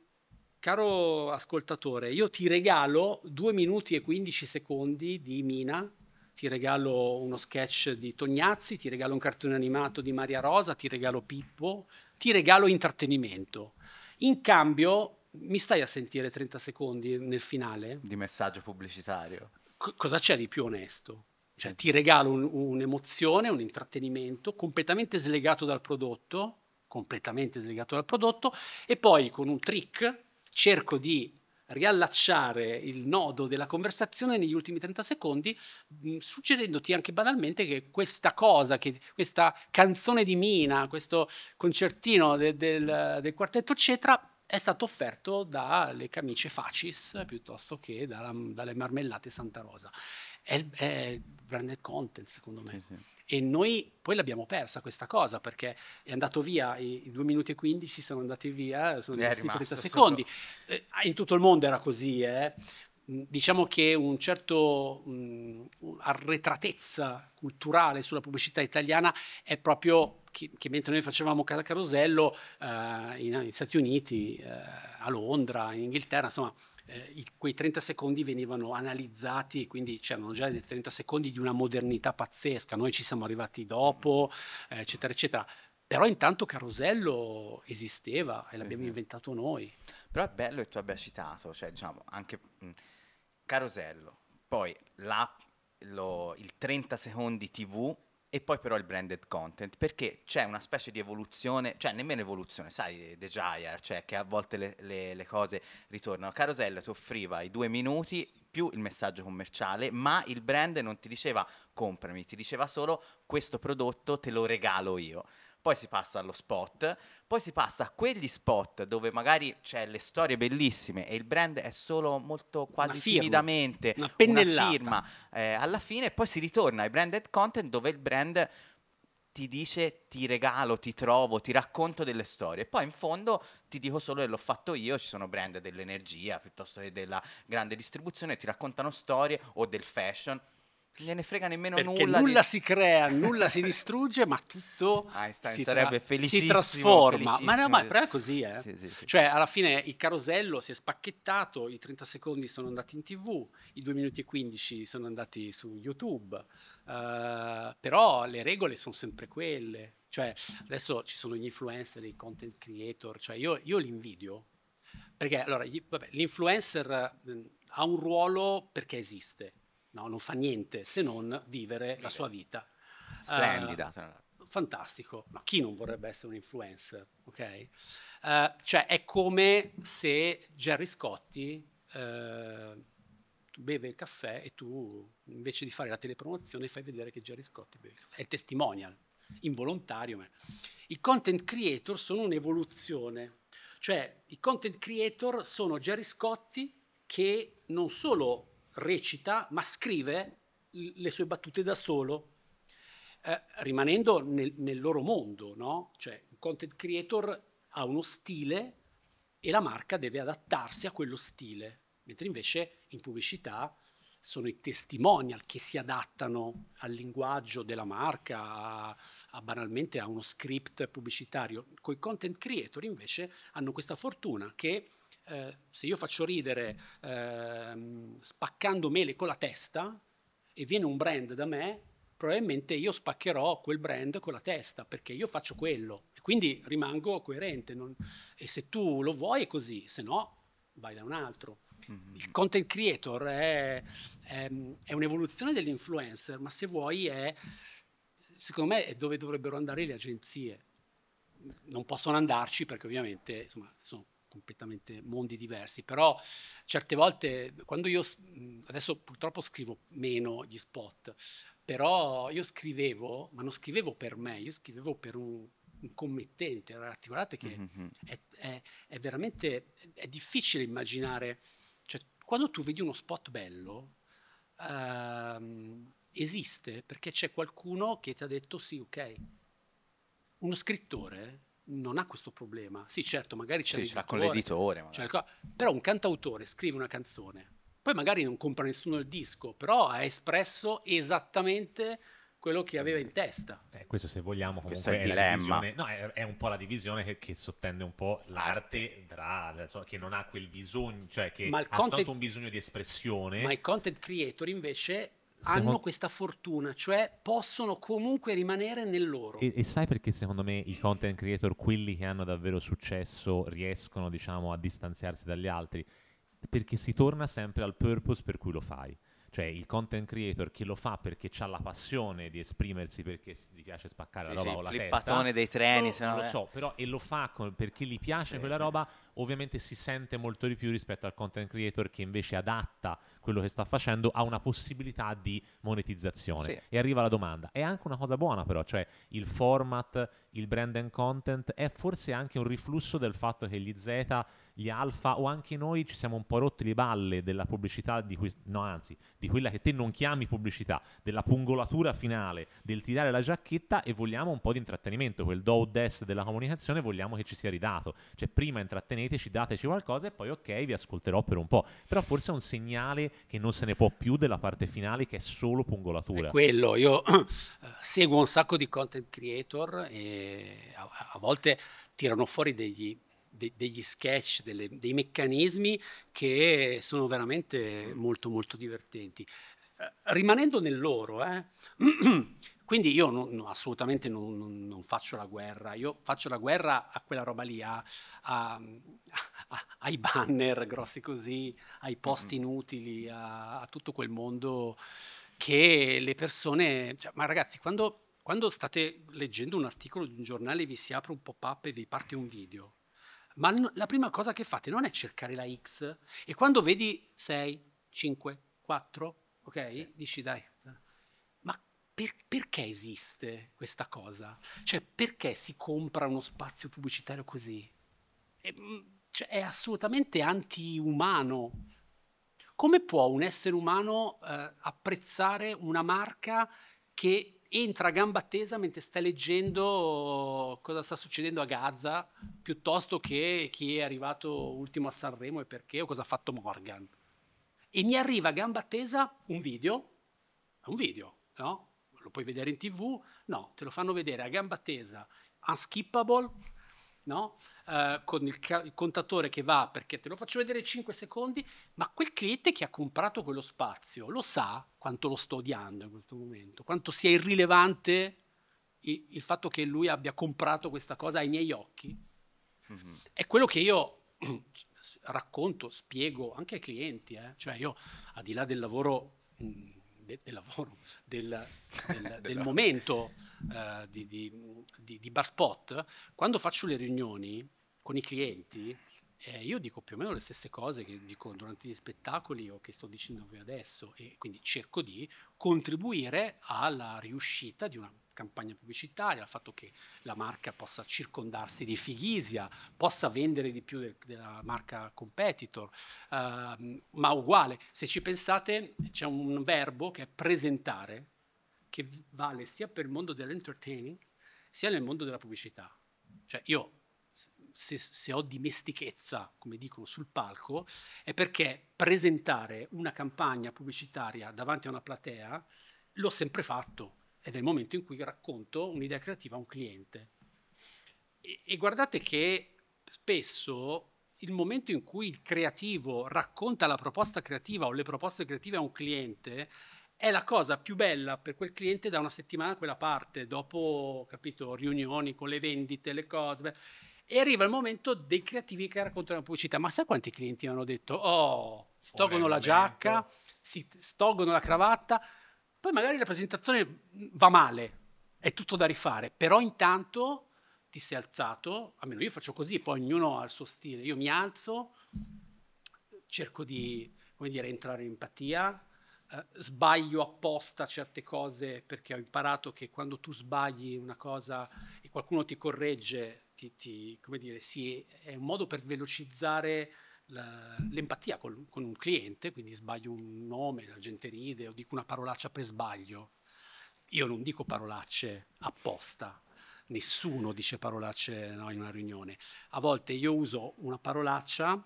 Caro ascoltatore, io ti regalo 2 minuti e 15 secondi di Mina, ti regalo uno sketch di Tognazzi, ti regalo un cartone animato di Maria Rosa, ti regalo Pippo, ti regalo intrattenimento. In cambio, mi stai a sentire 30 secondi nel finale? Di messaggio pubblicitario. C- cosa c'è di più onesto? Cioè, ti regalo un, un'emozione, un intrattenimento completamente slegato dal prodotto, completamente slegato dal prodotto, e poi con un trick cerco di riallacciare il nodo della conversazione negli ultimi 30 secondi, mm, suggerendoti anche banalmente che questa cosa, che questa canzone di Mina, questo concertino de, del, del quartetto eccetera è stato offerto dalle camicie Facis piuttosto che da, dalle marmellate Santa Rosa è il, è branded content, secondo me. Sì, sì. E noi poi l'abbiamo persa questa cosa perché è andato via i, i 2 minuti e 15 sono andati via, sono rimasti 30 secondi. Eh, in tutto il mondo era così, eh. Mm, diciamo che un certo mh, mm, arretratezza culturale sulla pubblicità italiana è proprio che, che mentre noi facevamo Carosello eh, in, negli Stati Uniti, eh, a Londra, in Inghilterra, insomma, eh, i, quei 30 secondi venivano analizzati, quindi c'erano già dei 30 secondi di una modernità pazzesca, noi ci siamo arrivati dopo, eh, eccetera, eccetera. Però intanto Carosello esisteva e l'abbiamo uh-huh. inventato noi. Però è bello che tu abbia citato, cioè diciamo anche mh, Carosello, poi l'app, lo, il 30 secondi TV e poi però il branded content, perché c'è una specie di evoluzione, cioè nemmeno evoluzione, sai, The Gyre, cioè che a volte le, le, le cose ritornano. Carosello ti offriva i due minuti più il messaggio commerciale, ma il brand non ti diceva comprami, ti diceva solo questo prodotto te lo regalo io poi si passa allo spot, poi si passa a quegli spot dove magari c'è le storie bellissime e il brand è solo molto quasi firma, timidamente una, una firma eh, alla fine, poi si ritorna ai branded content dove il brand ti dice ti regalo, ti trovo, ti racconto delle storie. Poi in fondo ti dico solo e eh, l'ho fatto io, ci sono brand dell'energia piuttosto che della grande distribuzione, ti raccontano storie o del fashion gliene frega nemmeno Perché nulla. Nulla di... si crea, nulla si distrugge, ma tutto si sarebbe tra... Si trasforma. Ma no, ma è così, eh. Sì, sì, sì. Cioè, alla fine il carosello si è spacchettato, i 30 secondi sono andati in tv, i 2 minuti e 15 sono andati su YouTube. Uh, però le regole sono sempre quelle. Cioè, adesso ci sono gli influencer, i content creator, cioè io, io li invidio. Perché allora, gli, vabbè, l'influencer mh, mm, ha un ruolo perché esiste no, non fa niente se non vivere la sua vita. Splendida, eh, tra fantastico, ma chi non vorrebbe essere un influencer, ok? Uh, cioè è come se Jerry Scotti uh, beve il caffè e tu invece di fare la telepromozione fai vedere che Jerry Scotti beve il caffè, è testimonial, involontario. Ma... I content creator sono un'evoluzione, cioè i content creator sono Jerry Scotti che non solo recita, ma scrive le sue battute da solo, eh, rimanendo nel, nel, loro mondo, no? Cioè, un content creator ha uno stile e la marca deve adattarsi a quello stile, mentre invece in pubblicità sono i testimonial che si adattano al linguaggio della marca, a, a banalmente a uno script pubblicitario. Con i content creator invece hanno questa fortuna che eh, se io faccio ridere eh, spaccando mele con la testa e viene un brand da me, probabilmente io spaccherò quel brand con la testa perché io faccio quello e quindi rimango coerente. Non... E se tu lo vuoi è così, se no vai da un altro. Mm-hmm. Il content creator è, è, ehm, è un'evoluzione dell'influencer, ma se vuoi è, secondo me, è dove dovrebbero andare le agenzie. Non possono andarci perché ovviamente insomma, sono completamente mondi diversi, però certe volte quando io, adesso purtroppo scrivo meno gli spot, però io scrivevo, ma non scrivevo per me, io scrivevo per un, un commettente, ragazzi, guardate che mm-hmm. è, è, è, veramente, è difficile immaginare, cioè quando tu vedi uno spot bello, ehm, esiste perché c'è qualcuno che ti ha detto sì, ok, uno scrittore non ha questo problema. Sì, certo, magari c'è, sì, l'editore, con l'editore, co- però un cantautore scrive una canzone, poi magari non compra nessuno il disco, però ha espresso esattamente quello che aveva in testa. Eh, questo se vogliamo comunque questo è, il dilemma. no, è, è, un po' la divisione che, che sottende un po' l'arte tra, che non ha quel bisogno, cioè che ha content, soltanto un bisogno di espressione. Ma i content creator invece Secondo... hanno questa fortuna, cioè possono comunque rimanere nel loro. E, e, sai perché secondo me i content creator, quelli che hanno davvero successo, riescono diciamo a distanziarsi dagli altri? Perché si torna sempre al purpose per cui lo fai cioè il content creator che lo fa perché ha la passione di esprimersi perché gli piace spaccare la roba sì, o la testa dei treni se no, lo è... so però e lo fa con, perché gli piace sì, quella sì. roba ovviamente si sente molto di più rispetto al content creator che invece adatta quello che sta facendo a una possibilità di monetizzazione e arriva la domanda è anche una cosa buona però cioè il format il brand and content è forse anche un riflusso del fatto che gli Z gli alfa o anche noi ci siamo un po' rotti le balle della pubblicità, di cui, no anzi, di quella che te non chiami pubblicità, della pungolatura finale, del tirare la giacchetta e vogliamo un po' di intrattenimento, quel do o des della comunicazione vogliamo che ci sia ridato, cioè prima intratteneteci, dateci qualcosa e poi ok vi ascolterò per un po', però forse è un segnale che non se ne può più della parte finale che è solo pungolatura. È quello, io *clears throat* seguo un sacco di content creator e a, a volte tirano fuori degli de- degli sketch, delle, dei meccanismi che sono veramente molto molto divertenti. Eh, rimanendo nel loro, eh, *clears throat* quindi io non, no, assolutamente non, non, non, faccio la guerra, io faccio la guerra a quella roba lì, a, a, a, ai banner grossi così, ai post inutili, a, tutto quel mondo che le persone... Cioè, ma ragazzi, quando, quando state leggendo un articolo di un giornale vi si apre un pop-up e vi parte un video, ma la prima cosa che fate non è cercare la X e quando vedi 6, 5, 4, ok? Sì. Dici dai, ma per, perché esiste questa cosa? Cioè perché si compra uno spazio pubblicitario così? E, mm, cioè, è assolutamente antiumano. Come può un essere umano eh, apprezzare una marca che entra a gamba tesa mentre stai leggendo cosa sta succedendo a Gaza, piuttosto che chi è arrivato ultimo a Sanremo e perché o cosa ha fatto Morgan. E mi arriva a gamba tesa un video, un video, no? Lo puoi vedere in tv? No, te lo fanno vedere a gamba tesa, unskippable, no? eh, con il, ca- il, contatore che va perché te lo faccio vedere 5 secondi, ma quel cliente che ha comprato quello spazio lo sa quanto lo sto odiando in questo momento, quanto sia irrilevante il, il fatto che lui abbia comprato questa cosa ai miei occhi. Mm-hmm. È quello che io *clears throat* racconto, spiego anche ai clienti, eh? cioè io al di là del lavoro... Mh, mm, del, del lavoro, del, del, *laughs* del momento. Eh, di, di, di, di bar spot, quando faccio le riunioni con i clienti, eh, io dico più o meno le stesse cose che dico durante gli spettacoli o che sto dicendo a voi adesso e quindi cerco di contribuire alla riuscita di una campagna pubblicitaria, al fatto che la marca possa circondarsi di fighisia, possa vendere di più de- della marca competitor, uh, ma uguale, se ci pensate c'è un verbo che è presentare, che vale sia per il mondo dell'entertaining sia nel mondo della pubblicità. Cioè io se, se, ho dimestichezza, come dicono, sul palco, è perché presentare una campagna pubblicitaria davanti a una platea l'ho sempre fatto ed è il momento in cui racconto un'idea creativa a un cliente. E, e guardate che spesso il momento in cui il creativo racconta la proposta creativa o le proposte creative a un cliente è la cosa più bella per quel cliente da una settimana a quella parte, dopo, capito, riunioni con le vendite, le cose. E arriva il momento dei creativi che raccontano la pubblicità. Ma sai quanti clienti mi hanno detto, oh, si tolgono la giacca, si tolgono la cravatta, poi magari la presentazione va male, è tutto da rifare, però intanto ti sei alzato, almeno io faccio così, poi ognuno ha il suo stile, io mi alzo, cerco di, come dire, entrare in empatia, eh, sbaglio apposta certe cose perché ho imparato che quando tu sbagli una cosa e qualcuno ti corregge, ti, ti, come dire, sì, è un modo per velocizzare la, l'empatia col, con un cliente, quindi sbaglio un nome, la gente ride o dico una parolaccia per sbaglio. Io non dico parolacce apposta, nessuno dice parolacce no, in una riunione. A volte io uso una parolaccia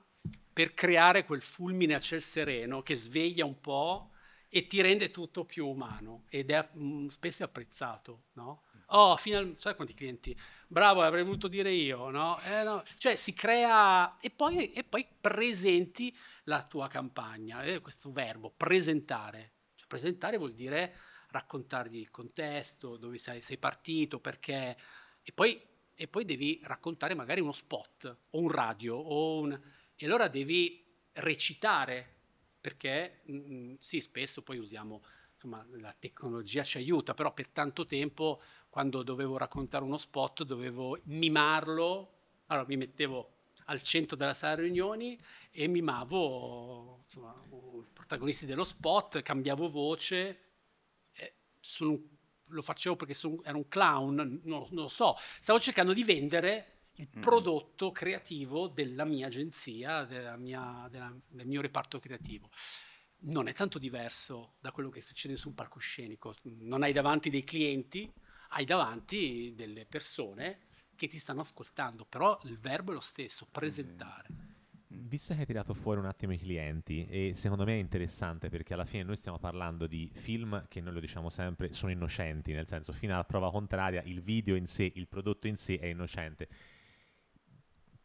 per creare quel fulmine a ciel sereno che sveglia un po' e ti rende tutto più umano ed è mh, mm, spesso apprezzato, no? Mm. Oh, finalmente, sai quanti clienti? Bravo, l'avrei voluto dire io, no? Eh, no? Cioè si crea e poi, e poi, presenti la tua campagna, eh, questo verbo, presentare. Cioè, presentare vuol dire raccontargli il contesto, dove sei, sei partito, perché... E poi, e poi devi raccontare magari uno spot o un radio o un... E allora devi recitare perché mh, mm, sì, spesso poi usiamo, insomma, la tecnologia ci aiuta, però per tanto tempo quando dovevo raccontare uno spot dovevo mimarlo, allora mi mettevo al centro della sala riunioni e mimavo insomma, i protagonisti dello spot, cambiavo voce, eh, sono, lo facevo perché sono, era un clown, non, non lo so, stavo cercando di vendere il prodotto creativo della mia agenzia, della mia, della, del mio reparto creativo. Non è tanto diverso da quello che succede su un palcoscenico. Non hai davanti dei clienti, hai davanti delle persone che ti stanno ascoltando, però il verbo è lo stesso, presentare. Mm. Visto che hai tirato fuori un attimo i clienti, e secondo me è interessante perché alla fine noi stiamo parlando di film che noi lo diciamo sempre sono innocenti, nel senso fino alla prova contraria il video in sé, il prodotto in sé è innocente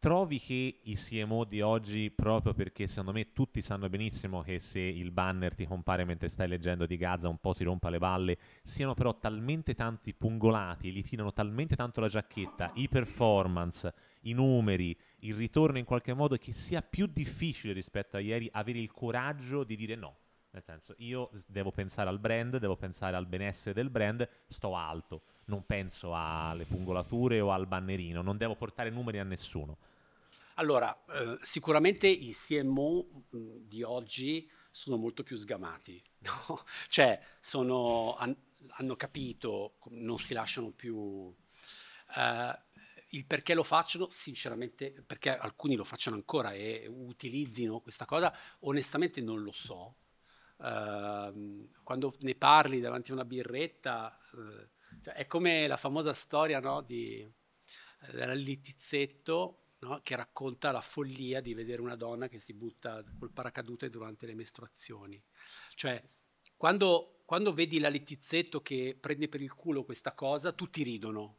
trovi che i CMO di oggi, proprio perché secondo me tutti sanno benissimo che se il banner ti compare mentre stai leggendo di Gaza un po' si rompa le balle, siano però talmente tanti pungolati, gli tirano talmente tanto la giacchetta, i performance, i numeri, il ritorno in qualche modo, che sia più difficile rispetto a ieri avere il coraggio di dire no. Nel senso, io devo pensare al brand, devo pensare al benessere del brand, sto alto, non penso alle pungolature o al bannerino, non devo portare numeri a nessuno allora, eh, sicuramente i CMO mh, mm, di oggi sono molto più sgamati, *laughs* no? cioè sono, han, hanno capito, non si lasciano più... Eh, il perché lo facciano, sinceramente, perché alcuni lo facciano ancora e utilizzino questa cosa, onestamente non lo so. Eh, quando ne parli davanti a una birretta, eh, cioè è come la famosa storia no, di, eh, della litizzetto no? che racconta la follia di vedere una donna che si butta col paracadute durante le mestruazioni. Cioè, quando, quando vedi la Letizzetto che prende per il culo questa cosa, tutti ridono.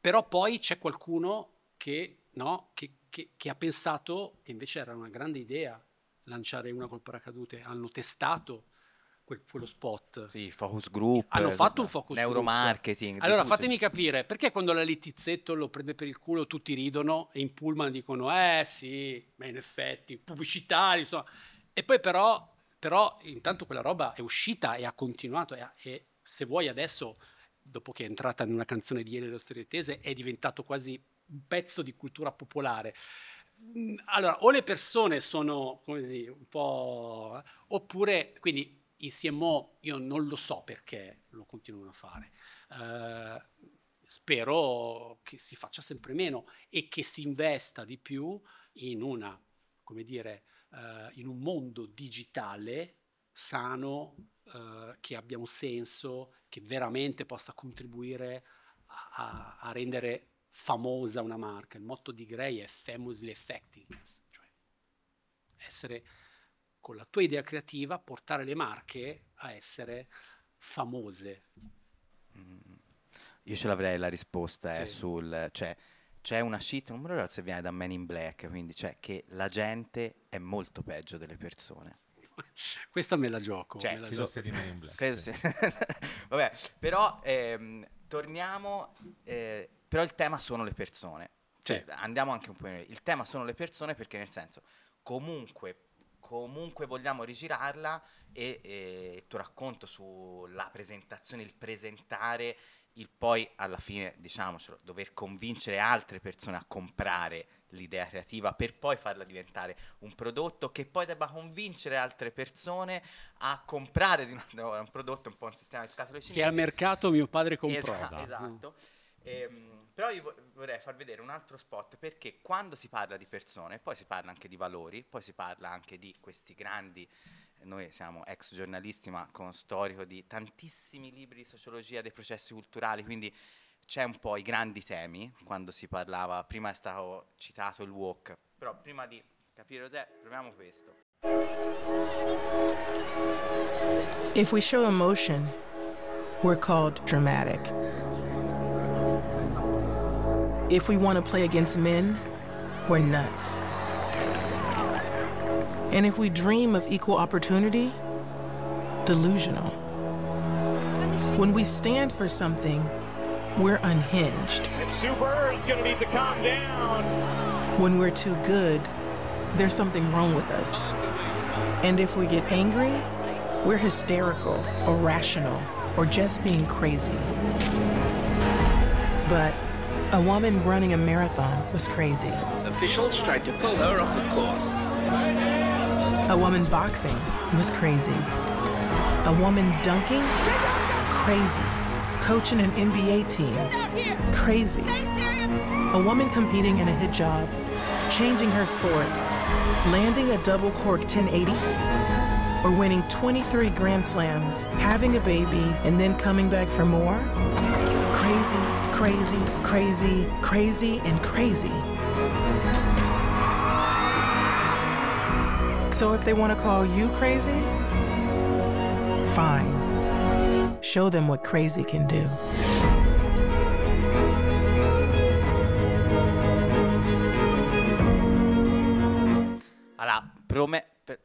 Però poi c'è qualcuno che, no? che, che, che ha pensato che invece era una grande idea lanciare una col paracadute. Hanno testato, quello spot. Sì, focus group. Hanno eh, fatto un eh, focus group. Neuromarketing. Allora fatemi capire, perché quando la Letizzetto lo prende per il culo tutti ridono e in pullman dicono eh sì, ma in effetti, pubblicitari, insomma. E poi però, però intanto quella roba è uscita e ha continuato e, e se vuoi adesso, dopo che è entrata in una canzone di Elena Ostrietese, è diventato quasi un pezzo di cultura popolare mm, allora o le persone sono come si, un po' oppure quindi il CMO io non lo so perché lo continuano a fare. Uh, spero che si faccia sempre meno e che si investa di più in una, come dire, uh, in un mondo digitale sano, uh, che abbia un senso, che veramente possa contribuire a, a, a rendere famosa una marca. Il motto di Gray è famously effective, cioè essere con la tua idea creativa portare le marche a essere famose? Mm. Io ce l'avrei la risposta eh, sì. eh, sul... Cioè, c'è una shit, non me lo ricordo se viene da Men in Black, quindi cioè che la gente è molto peggio delle persone. *laughs* Questa me la gioco. Cioè, me la gioco. di Men in Black. Sì. *laughs* Vabbè, però ehm, torniamo... Eh, però il tema sono le persone. sì. Cioè, andiamo anche un po' in... Il tema sono le persone perché nel senso, comunque comunque vogliamo rigirarla e, e tu racconto sulla presentazione, il presentare, il poi alla fine, diciamocelo, dover convincere altre persone a comprare l'idea creativa per poi farla diventare un prodotto che poi debba convincere altre persone a comprare di nuovo un prodotto, un po' un sistema di scatole cinesi. Che al mercato mio padre comprava. Esatto. esatto. Mm. E, ehm, però io vorrei far vedere un altro spot perché quando si parla di persone, poi si parla anche di valori, poi si parla anche di questi grandi, noi siamo ex giornalisti ma con storico di tantissimi libri di sociologia dei processi culturali, quindi c'è un po' i grandi temi quando si parlava, prima è stato citato il walk, però prima di capire cos'è proviamo questo. If we show emotion, we're called dramatic. If we want to play against men, we're nuts. And if we dream of equal opportunity, delusional. When we stand for something, we're unhinged. Sue Bird's gonna need to calm down. When we're too good, there's something wrong with us. And if we get angry, we're hysterical, irrational, or just being crazy. But a woman running a marathon was crazy. Officials tried to pull her off the course. A woman boxing was crazy. A woman dunking? Crazy. Coaching an NBA team? Crazy. A woman competing in a hijab, changing her sport, landing a double cork 1080, or winning 23 Grand Slams, having a baby, and then coming back for more? Crazy crazy, crazy, crazy, and crazy. So if they want to call you crazy, fine. Show them what crazy can do.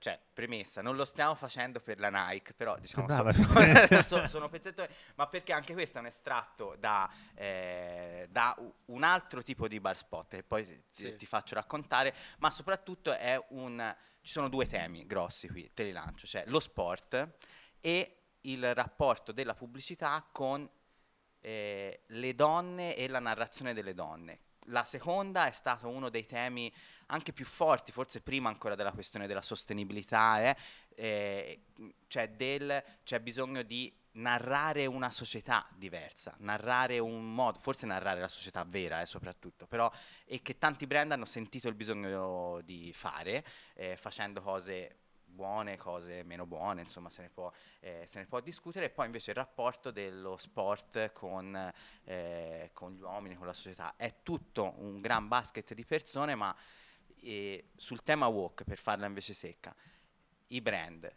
cioè, premessa, non lo stiamo facendo per la Nike, però diciamo *laughs* so, sono, sono pezzettoni, ma perché anche questo è un estratto da, eh, da un altro tipo di bar spot che poi ti, sì. ti faccio raccontare, ma soprattutto è un... ci sono due temi grossi qui, te li lancio, cioè lo sport e il rapporto della pubblicità con eh, le donne e la narrazione delle donne, la seconda è stato uno dei temi anche più forti, forse prima ancora della questione della sostenibilità, eh, eh, cioè del, c'è bisogno di narrare una società diversa, narrare un modo, forse narrare la società vera eh, soprattutto, però e che tanti brand hanno sentito il bisogno di fare eh, facendo cose buone, cose meno buone, insomma se ne può, eh, se ne può discutere, e poi invece il rapporto dello sport con, eh, con, gli uomini, con la società. È tutto un gran basket di persone, ma eh, sul tema walk, per farla invece secca, i brand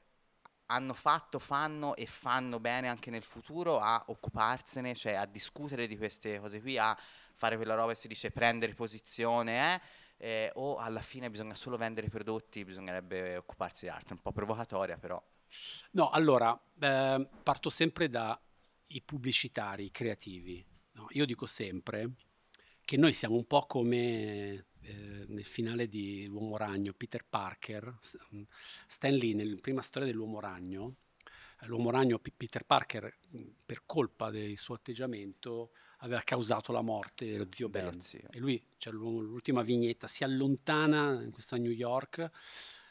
hanno fatto, fanno e fanno bene anche nel futuro a occuparsene, cioè a discutere di queste cose qui, a fare quella roba che si dice prendere posizione, eh? eh, o alla fine bisogna solo vendere i prodotti, bisognerebbe occuparsi di arte, un po' provocatoria però. No, allora, eh, parto sempre dai pubblicitari, i creativi. No? Io dico sempre che noi siamo un po' come eh, nel finale di L'Uomo Ragno, Peter Parker, mm, Stan Lee, nella prima storia dell'Uomo Ragno, l'Uomo Ragno Peter Parker, mm, per colpa del suo atteggiamento, aveva causato la morte dello zio Ben. Zio. E lui, cioè, l'ultima vignetta, si allontana in questa New York,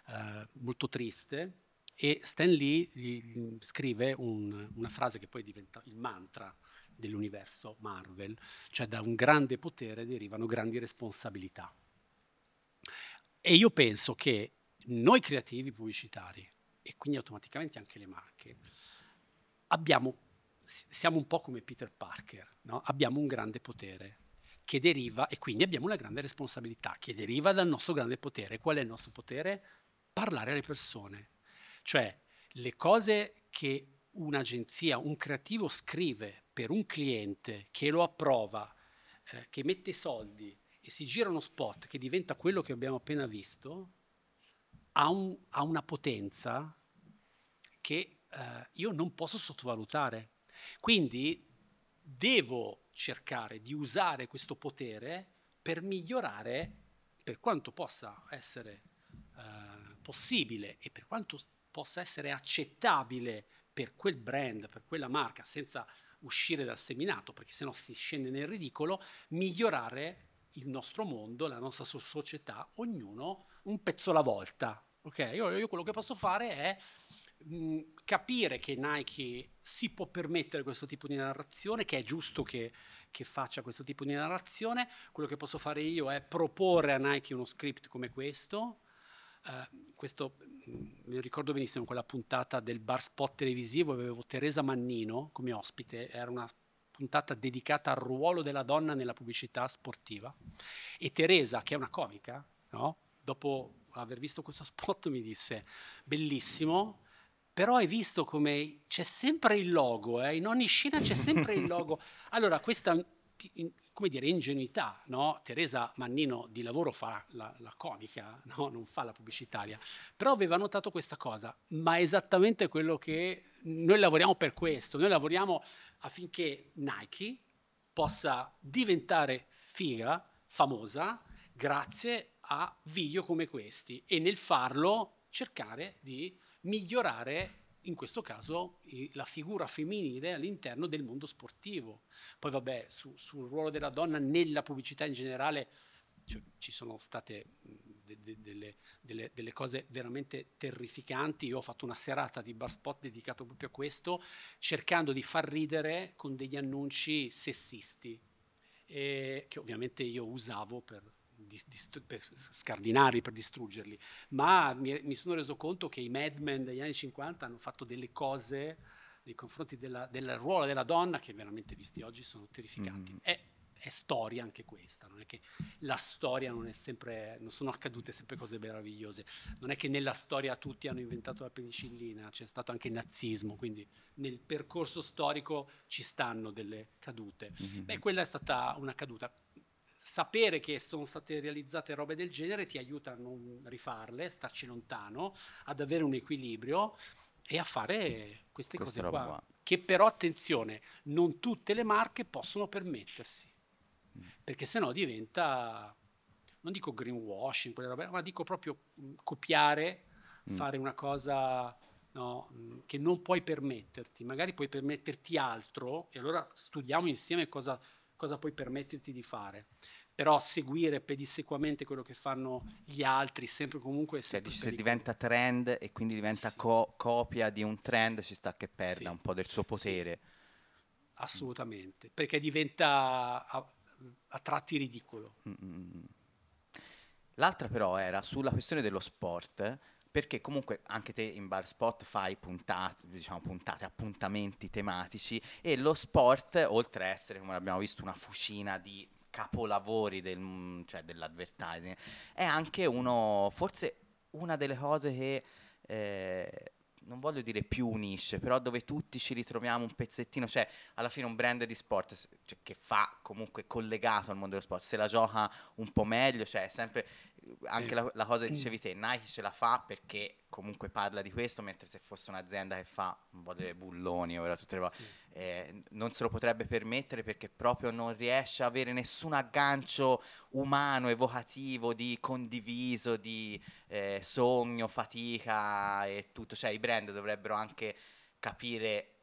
eh, molto triste, e Stan Lee gli scrive un, una frase che poi diventa il mantra dell'universo Marvel, cioè da un grande potere derivano grandi responsabilità. E io penso che noi creativi pubblicitari, e quindi automaticamente anche le marche, abbiamo siamo un po' come Peter Parker, no? abbiamo un grande potere che deriva e quindi abbiamo una grande responsabilità che deriva dal nostro grande potere. Qual è il nostro potere? Parlare alle persone. Cioè le cose che un'agenzia, un creativo scrive per un cliente che lo approva, eh, che mette soldi e si gira uno spot che diventa quello che abbiamo appena visto, ha, un, ha una potenza che eh, io non posso sottovalutare. Quindi devo cercare di usare questo potere per migliorare, per quanto possa essere eh, possibile e per quanto possa essere accettabile per quel brand, per quella marca, senza uscire dal seminato, perché sennò si scende nel ridicolo, migliorare il nostro mondo, la nostra società, ognuno un pezzo alla volta. Ok? Io, io quello che posso fare è capire che Nike si può permettere questo tipo di narrazione, che è giusto che, che, faccia questo tipo di narrazione, quello che posso fare io è proporre a Nike uno script come questo. Uh, questo mi ricordo benissimo quella puntata del bar spot televisivo avevo Teresa Mannino come ospite era una puntata dedicata al ruolo della donna nella pubblicità sportiva e Teresa che è una comica no? dopo aver visto questo *laughs* spot mi disse bellissimo però hai visto come c'è sempre il logo, eh? in ogni scena c'è sempre il logo. *laughs* Allora, questa, come dire, ingenuità, no? Teresa Mannino di lavoro fa la, la comica, no? non fa la pubblicitaria, però aveva notato questa cosa, ma è esattamente quello che noi lavoriamo per questo, noi lavoriamo affinché Nike possa diventare figa, famosa, grazie a video come questi e nel farlo cercare di migliorare in questo caso la figura femminile all'interno del mondo sportivo. Poi vabbè, su, sul ruolo della donna nella pubblicità in generale cioè, ci sono state de, de, delle, delle, delle, cose veramente terrificanti. Io ho fatto una serata di bar spot dedicato proprio a questo, cercando di far ridere con degli annunci sessisti, eh, che ovviamente io usavo per, per scardinarli, per distruggerli, ma mi, mi, sono reso conto che i Mad Men degli anni 50 hanno fatto delle cose nei confronti della, del ruolo della donna che veramente visti oggi sono terrificanti. Mm. È, è, storia anche questa, non è che la storia non è sempre, non sono accadute sempre cose meravigliose, non è che nella storia tutti hanno inventato la penicillina, c'è stato anche il nazismo, quindi nel percorso storico ci stanno delle cadute. Mm-hmm. Beh, quella è stata una caduta sapere che sono state realizzate robe del genere ti aiuta a non rifarle, starci lontano, ad avere un equilibrio e a fare queste Questa cose qua, qua. Che però attenzione, non tutte le marche possono permettersi, mm. perché sennò diventa, non dico greenwashing, quelle robe, ma dico proprio mh, mm, copiare, mm. fare una cosa no, mh, mm, che non puoi permetterti, magari puoi permetterti altro e allora studiamo insieme cosa cosa puoi permetterti di fare. Però seguire pedissequamente quello che fanno gli altri, sempre comunque... Cioè, sempre cioè, se diventa trend e quindi diventa sì. co- copia di un trend, sì. ci sta che perda sì. un po' del suo potere. Assolutamente, perché diventa a, a tratti ridicolo. Mm-mm. L'altra però era sulla questione dello sport perché comunque anche te in Bar Spot fai puntate, diciamo puntate, appuntamenti tematici e lo sport, oltre a essere, come abbiamo visto, una fucina di capolavori del, cioè dell'advertising, è anche uno, forse una delle cose che... Eh, non voglio dire più unisce, però dove tutti ci ritroviamo un pezzettino, cioè alla fine un brand di sport cioè, che fa comunque collegato al mondo dello sport, se la gioca un po' meglio, cioè sempre anche sì. la, la, cosa che mm. dicevi te, Nike ce la fa perché comunque parla di questo, mentre se fosse un'azienda che fa un po' dei bulloni ora tutte le volte, eh, non se lo potrebbe permettere perché proprio non riesce a avere nessun aggancio umano, evocativo, di condiviso, di eh, sogno, fatica e tutto. Cioè i brand dovrebbero anche capire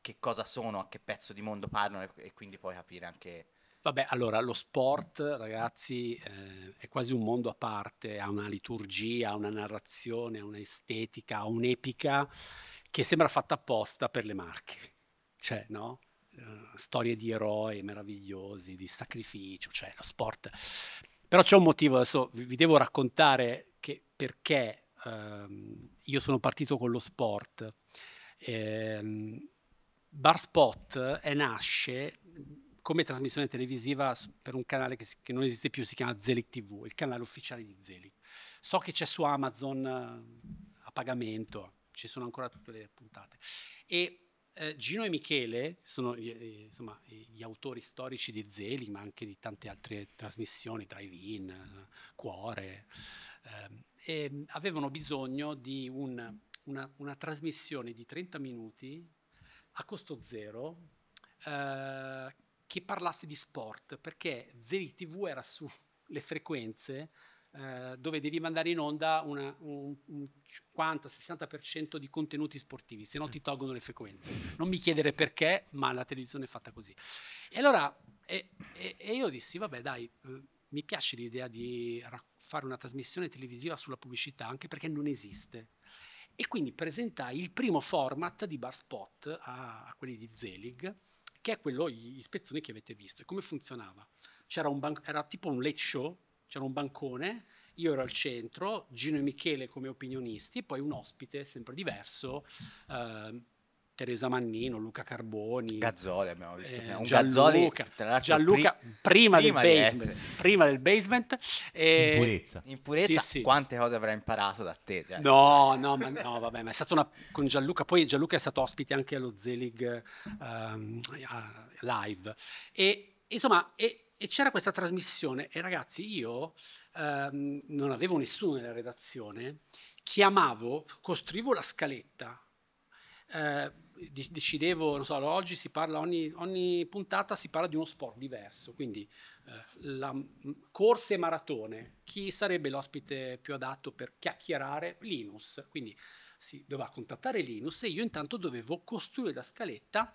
che cosa sono, a che pezzo di mondo parlano e, e quindi poi capire anche Vabbè, allora lo sport, ragazzi, eh, è quasi un mondo a parte, ha una liturgia, ha una narrazione, ha un'estetica, ha un'epica che sembra fatta apposta per le marche. Cioè, no? Eh, storie di eroi meravigliosi, di sacrificio, cioè lo sport. Però c'è un motivo, adesso vi devo raccontare che, perché uh, io sono partito con lo sport. Eh, Bar Spot eh, nasce come trasmissione televisiva per un canale che, si, che, non esiste più, si chiama Zelig TV, il canale ufficiale di Zelig. So che c'è su Amazon eh, a pagamento, ci sono ancora tutte le puntate. E eh, Gino e Michele sono eh, insomma, gli autori storici di Zelig, ma anche di tante altre trasmissioni, Drive-In, Cuore, eh, avevano bisogno di un, una, una trasmissione di 30 minuti a costo zero eh, che parlasse di sport, perché Zeri TV era sulle frequenze eh, dove devi mandare in onda una, un, un 50-60% di contenuti sportivi, se no ti mm. tolgono le frequenze. Non mi chiedere perché, ma la televisione è fatta così. E allora e, e, e io dissi, vabbè dai, eh, mi piace l'idea di fare una trasmissione televisiva sulla pubblicità, anche perché non esiste. E quindi presentai il primo format di Bar Spot a, a quelli di Zelig, che è quello, gli, gli spezzoni che avete visto. E come funzionava? Ban- era tipo un late show, c'era un bancone, io ero al centro, Gino e Michele come opinionisti, e poi un ospite sempre diverso. Eh, Teresa Mannino, Luca Carboni, Gazzoli abbiamo visto eh, eh un Gianluca, Gazzoli, Gianluca pri prima, prima, del basement, prima del basement e... in purezza, sì, sì. quante cose avrà imparato da te cioè. no no ma no vabbè ma è stata una con Gianluca poi Gianluca è stato ospite anche allo Zelig um, live e insomma e, e c'era questa trasmissione e ragazzi io um, non avevo nessuno nella redazione chiamavo costruivo la scaletta Uh, decidevo, so, oggi si parla, ogni, ogni, puntata si parla di uno sport diverso, quindi eh, corse e maratone, chi sarebbe l'ospite più adatto per chiacchierare? Linus, quindi si doveva contattare Linus e io intanto dovevo costruire la scaletta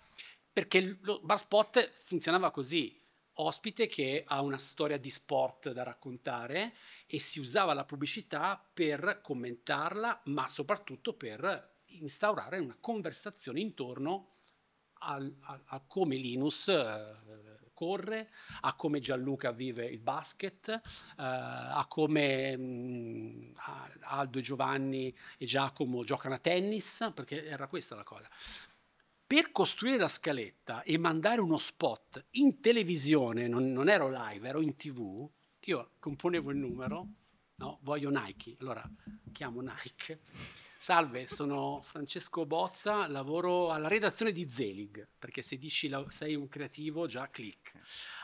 perché il bar spot funzionava così, ospite che ha una storia di sport da raccontare e si usava la pubblicità per commentarla, ma soprattutto per instaurare una conversazione intorno al, a, a, come Linus eh, corre, a come Gianluca vive il basket, eh, a come mh, mm, Aldo e Giovanni e Giacomo giocano a tennis, perché era questa la cosa. Per costruire la scaletta e mandare uno spot in televisione, non, non ero live, ero in tv, io componevo il numero, no? voglio Nike, allora chiamo Nike Salve, sono Francesco Bozza, lavoro alla redazione di Zelig, perché se dici sei un creativo già clic.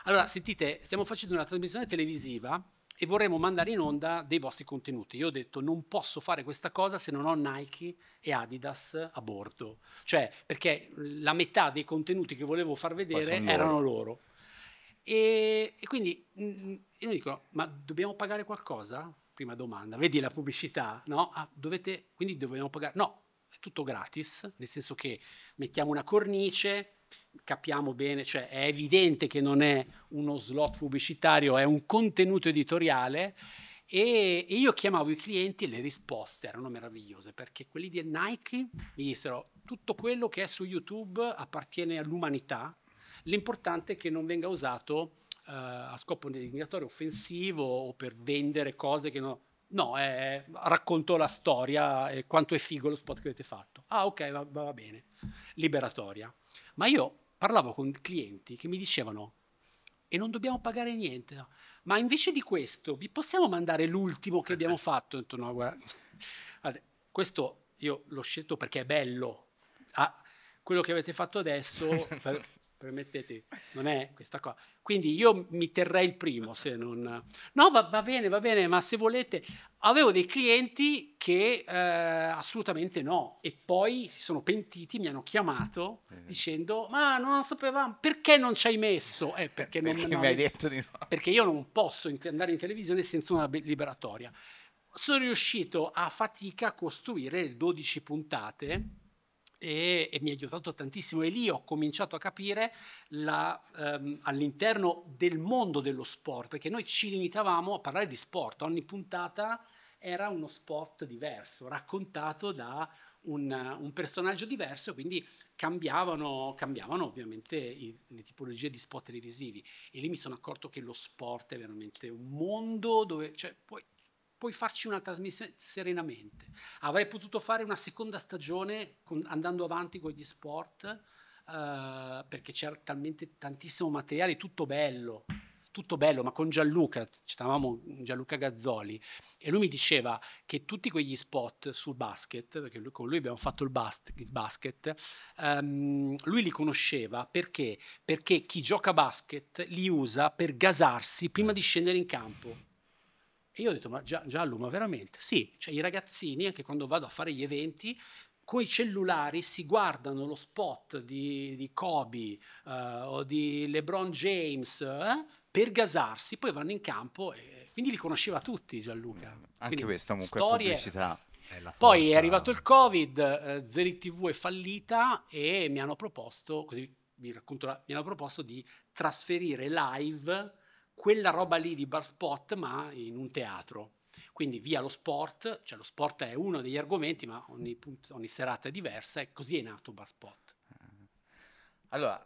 Allora, sentite, stiamo facendo una trasmissione televisiva e vorremmo mandare in onda dei vostri contenuti. Io ho detto non posso fare questa cosa se non ho Nike e Adidas a bordo, cioè perché la metà dei contenuti che volevo far vedere erano loro. E, e quindi mh, mm, mm, io dico, ma dobbiamo pagare qualcosa? prima domanda, vedi la pubblicità, no? Ah, dovete, quindi dobbiamo pagare, no, è tutto gratis, nel senso che mettiamo una cornice, capiamo bene, cioè è evidente che non è uno slot pubblicitario, è un contenuto editoriale e, e io chiamavo i clienti e le risposte erano meravigliose perché quelli di Nike mi dissero tutto quello che è su YouTube appartiene all'umanità, l'importante è che non venga usato eh, a scopo denigratorio offensivo o per vendere cose che non... No, è, racconto la storia e quanto è figo lo spot che avete fatto. Ah, ok, va, va, bene. Liberatoria. Ma io parlavo con clienti che mi dicevano e non dobbiamo pagare niente. Ma invece di questo, vi possiamo mandare l'ultimo che abbiamo *laughs* fatto? Ho detto, no, *laughs* Guarda, questo io l'ho scelto perché è bello. Ah, quello che avete fatto adesso *laughs* permettete, non è questa cosa. Quindi io mi terrei il primo se non... No, va, va bene, va bene, ma se volete... Avevo dei clienti che eh, assolutamente no e poi si sono pentiti, mi hanno chiamato mm. dicendo ma non sapevamo perché non ci hai messo? Eh, eh perché, non, perché no, mi hai detto di no. Perché io non posso andare in televisione senza una liberatoria. Sono riuscito a fatica a costruire 12 puntate e, e, mi ha aiutato tantissimo e lì ho cominciato a capire la, um, all'interno del mondo dello sport, perché noi ci limitavamo a parlare di sport, ogni puntata era uno sport diverso, raccontato da un, un personaggio diverso, quindi cambiavano, cambiavano ovviamente i, le tipologie di spot televisivi e lì mi sono accorto che lo sport è veramente un mondo dove cioè, puoi puoi farci una trasmissione serenamente. Avrei potuto fare una seconda stagione con, andando avanti con gli sport, eh, perché c'era talmente tantissimo materiale, tutto bello, tutto bello, ma con Gianluca, citavamo Gianluca Gazzoli, e lui mi diceva che tutti quegli spot sul basket, perché lui, con lui abbiamo fatto il, bas- il basket, ehm, lui li conosceva perché? Perché chi gioca basket li usa per gasarsi prima di scendere in campo e io ho detto, ma Gia, Giallo, ma veramente? Sì, cioè i ragazzini, anche quando vado a fare gli eventi, con i cellulari si guardano lo spot di, di Kobe uh, o di LeBron James eh, per gasarsi, poi vanno in campo e quindi li conosceva tutti Gianluca. Mm, anche quindi, questa comunque storie... pubblicità. È poi è arrivato il Covid, eh, Zeri TV è fallita e mi hanno proposto, così vi racconto, mi hanno proposto di trasferire live quella roba lì di bar spot, ma in un teatro. Quindi via lo sport, cioè lo sport è uno degli argomenti, ma ogni, punto, ogni serata è diversa e così è nato Bar Spot. Allora,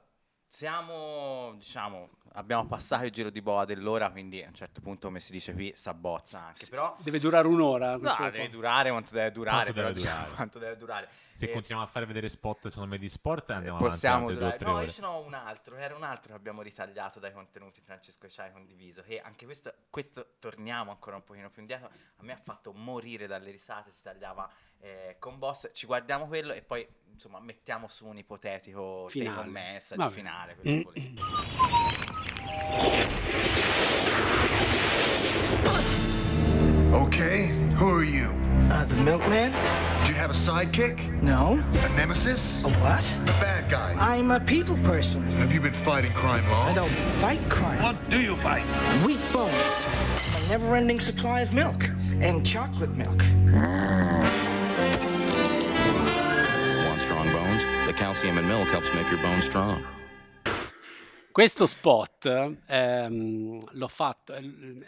siamo, diciamo, abbiamo passato il giro di boa dell'ora, quindi a un certo punto, come si dice qui, s'abbozza anche. però deve durare un'ora. No, deve durare quanto deve durare, quanto però deve diciamo, durare. quanto deve durare. Se e... Eh, continuiamo a fare vedere spot, secondo me, di sport, eh, andiamo possiamo avanti. Possiamo durare. Due, no, ore. io ce n'ho un altro, era un altro che abbiamo ritagliato dai contenuti Francesco ci hai condiviso, che anche questo, questo, torniamo ancora un pochino più indietro, a me ha fatto morire dalle risate, si tagliava eh, con Boss, ci guardiamo quello e poi insomma mettiamo su un ipotetico finale. message Vabbè. finale. Ok, who are you? Uh, the milkman. Do you have a sidekick? No. A nemesis? A what? A bad guy. I'm a people person. Have you been fighting crime long? I don't fight crime. What do you fight? Weak bones. A never-ending supply of milk. And chocolate milk. The calcium in milk helps make your bones strong. Questo spot ehm, l'ho fatto,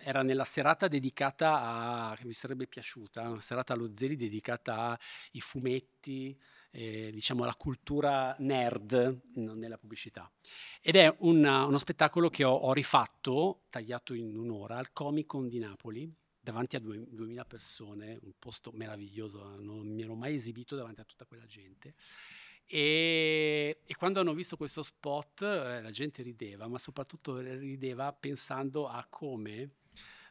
era nella serata dedicata a, che mi sarebbe piaciuta, una serata allo Zeli dedicata ai fumetti, eh, diciamo alla cultura nerd nella pubblicità. Ed è una, uno spettacolo che ho, ho, rifatto, tagliato in un'ora, al Comic Con di Napoli, davanti a 2000 persone, un posto meraviglioso, non mi ero mai esibito davanti a tutta quella gente. E, e, quando hanno visto questo spot eh, la gente rideva, ma soprattutto rideva pensando a come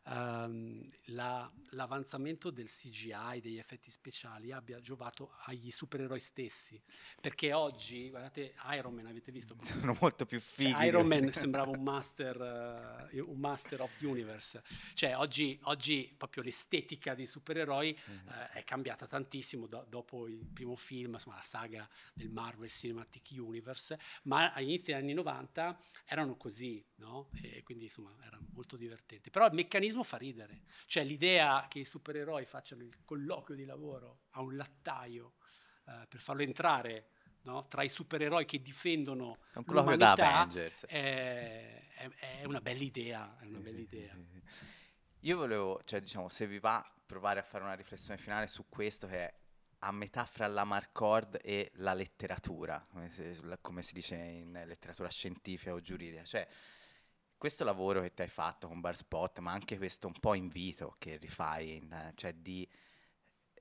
ehm, la, l'avanzamento del CGI, degli effetti speciali, abbia giovato agli supereroi stessi. Perché oggi, guardate, Iron Man, avete visto? *laughs* Sono molto più cioè, fighi. Cioè, Iron Man *laughs* sembrava un master, uh, un master of universe. Cioè, oggi, oggi proprio l'estetica dei supereroi uh, è cambiata tantissimo do- dopo il primo film, insomma, la saga del Marvel Cinematic Universe, ma all'inizio degli anni 90 erano così no? E quindi insomma era molto divertente. Però il meccanismo fa ridere, cioè l'idea che i supereroi facciano il colloquio di lavoro a un lattaio eh, per farlo entrare no? tra i supereroi che difendono un colloquio da Avengers. È, è, è una bella idea, è una bella idea. *laughs* Io volevo, cioè diciamo, se vi va, provare a fare una riflessione finale su questo che è a metà fra la Marcord e la letteratura, come si, come si dice in letteratura scientifica o giuridica. Cioè, questo lavoro che ti hai fatto con Bar Spot, ma anche questo un po' invito che rifai, in, cioè di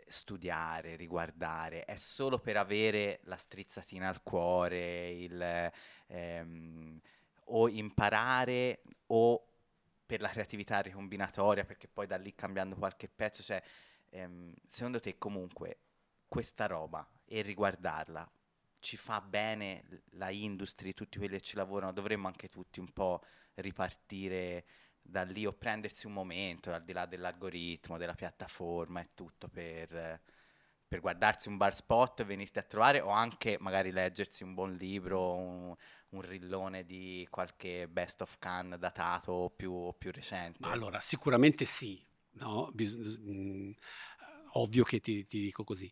studiare, riguardare, è solo per avere la strizzatina al cuore, il, ehm, o imparare o per la creatività ricombinatoria, perché poi da lì cambiando qualche pezzo, cioè ehm, secondo te comunque questa roba e riguardarla ci fa bene la industry, tutti quelli che ci lavorano, dovremmo anche tutti un po' ripartire da lì o prendersi un momento, al di là dell'algoritmo, della piattaforma e tutto per, per guardarsi un bar spot, e venirti a trovare o anche magari leggersi un buon libro, un, un rillone di qualche best of can datato o più, più recente. Ma allora, sicuramente sì, no? Bis- mh, mm, ovvio che ti, ti dico così.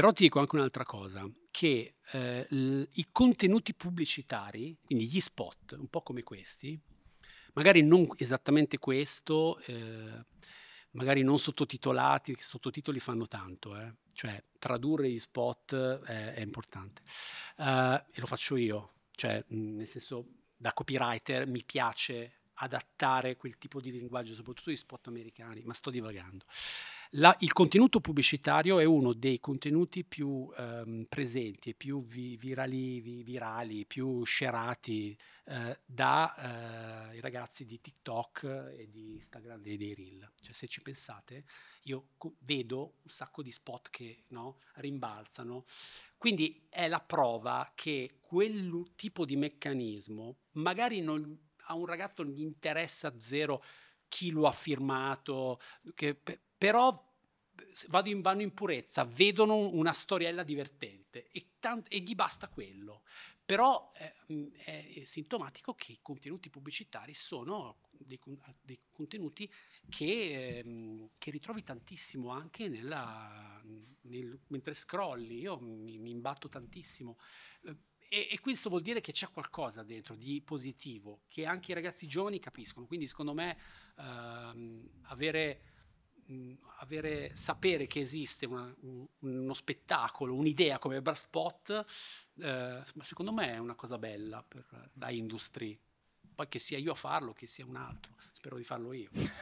Però ti dico anche un'altra cosa, che eh, l- i contenuti pubblicitari, quindi gli spot, un po' come questi, magari non esattamente questo, eh, magari non sottotitolati, che sottotitoli fanno tanto, eh? cioè tradurre gli spot è, eh, è importante. Uh, e lo faccio io, cioè nel senso da copywriter mi piace adattare quel tipo di linguaggio, soprattutto gli spot americani, ma sto divagando. La, il contenuto pubblicitario è uno dei contenuti più ehm, presenti, più vi, virali, vi, virali, più scerati eh, dai eh, ragazzi di TikTok e di Instagram e dei Reel. Cioè, se ci pensate, io vedo un sacco di spot che no, rimbalzano. Quindi è la prova che quel tipo di meccanismo magari non, a un ragazzo gli interessa zero chi lo ha firmato, che, però in, vanno in purezza, vedono una storiella divertente e, tant- e gli basta quello. Però eh, mm, è sintomatico che i contenuti pubblicitari sono dei, dei contenuti che, eh, che, ritrovi tantissimo anche nella, nel, mentre scrolli, io mi, mi imbatto tantissimo. Eh, e, e, questo vuol dire che c'è qualcosa dentro di positivo che anche i ragazzi giovani capiscono. Quindi, secondo me, ehm, avere avere, sapere che esiste una, un, uno spettacolo, un'idea come Braspot, eh, secondo me è una cosa bella per, da industry. Poi che sia io a farlo, che sia un altro. Spero di farlo io. *laughs*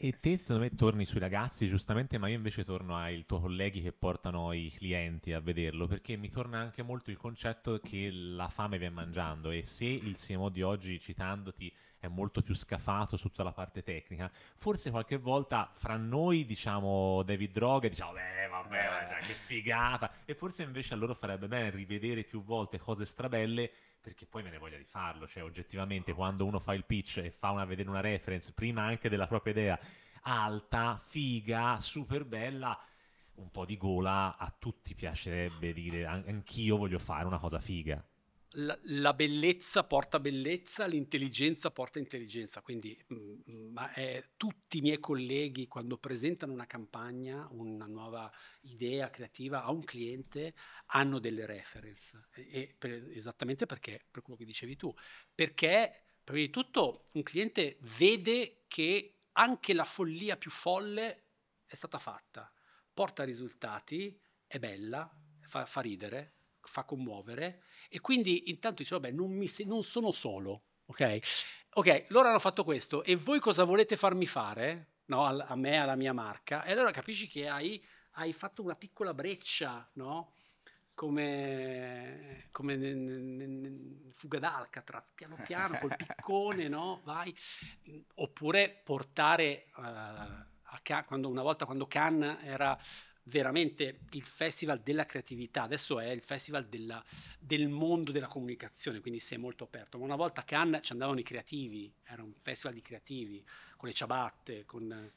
E te secondo me torni sui ragazzi giustamente, ma io invece torno ai tuoi colleghi che portano i clienti a vederlo, perché mi torna anche molto il concetto che la fame viene mangiando e se il CMO di oggi, citandoti, è molto più scafato su tutta la parte tecnica. Forse qualche volta fra noi diciamo David Droga diciamo beh vabbè, vabbè che figata e forse invece a loro farebbe bene rivedere più volte cose strabelle perché poi me ne voglia di farlo, cioè oggettivamente quando uno fa il pitch e fa una, vedere una reference prima anche della propria idea alta, figa, super bella un po' di gola a tutti piacerebbe dire anch'io voglio fare una cosa figa la, la, bellezza porta bellezza, l'intelligenza porta intelligenza, quindi mh, mm, mm, eh, è, tutti i miei colleghi quando presentano una campagna, una nuova idea creativa a un cliente, hanno delle reference, e, per, esattamente perché, per quello che dicevi tu, perché prima di tutto un cliente vede che anche la follia più folle è stata fatta, porta risultati, è bella, fa, fa ridere, fa commuovere e quindi intanto dice, vabbè, non, mi, se- non sono solo, ok? Ok, loro hanno fatto questo e voi cosa volete farmi fare? No, a, a me, alla mia marca. E allora capisci che hai, hai fatto una piccola breccia, no? come, come ne, ne, ne, fuga d'Alcatraz, piano piano, col piccone, no? Vai. Oppure portare, uh, a Cannes, quando, una volta quando Cannes era veramente il festival della creatività, adesso è il festival della, del mondo della comunicazione, quindi si è molto aperto. Ma una volta a Cannes ci andavano i creativi, era un festival di creativi, con le ciabatte, con...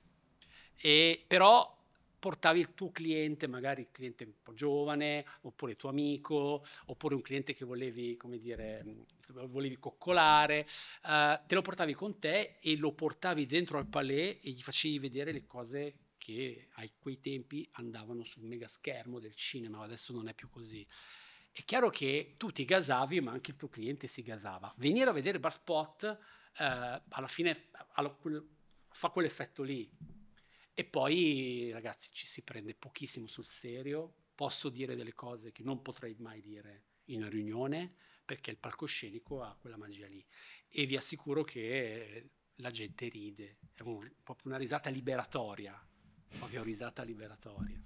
E, però portavi il tuo cliente, magari il cliente un po' giovane, oppure il tuo amico, oppure un cliente che volevi, come dire, volevi coccolare, uh, te lo portavi con te e lo portavi dentro al palais e gli facevi vedere le cose che a quei tempi andavano sul mega del cinema, adesso non è più così. È chiaro che tu ti gasavi, ma anche il tuo cliente si gasava. Venire a vedere Bar Spot eh, alla fine alla, fa quell'effetto lì. E poi, ragazzi, ci si prende pochissimo sul serio. Posso dire delle cose che non potrei mai dire in una riunione perché il palcoscenico ha quella magia lì. E vi assicuro che la gente ride, è un, proprio una risata liberatoria, ma risata liberatoria.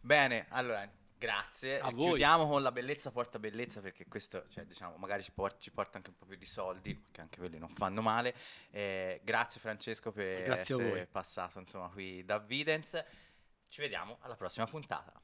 Bene, allora, grazie. A Chiudiamo voi. con la bellezza porta bellezza perché questo, cioè, diciamo, magari ci, por- ci, porta anche un po' più di soldi, che anche quelli non fanno male. Eh, grazie Francesco per grazie essere passato insomma, qui da Vidence. Ci vediamo alla prossima puntata.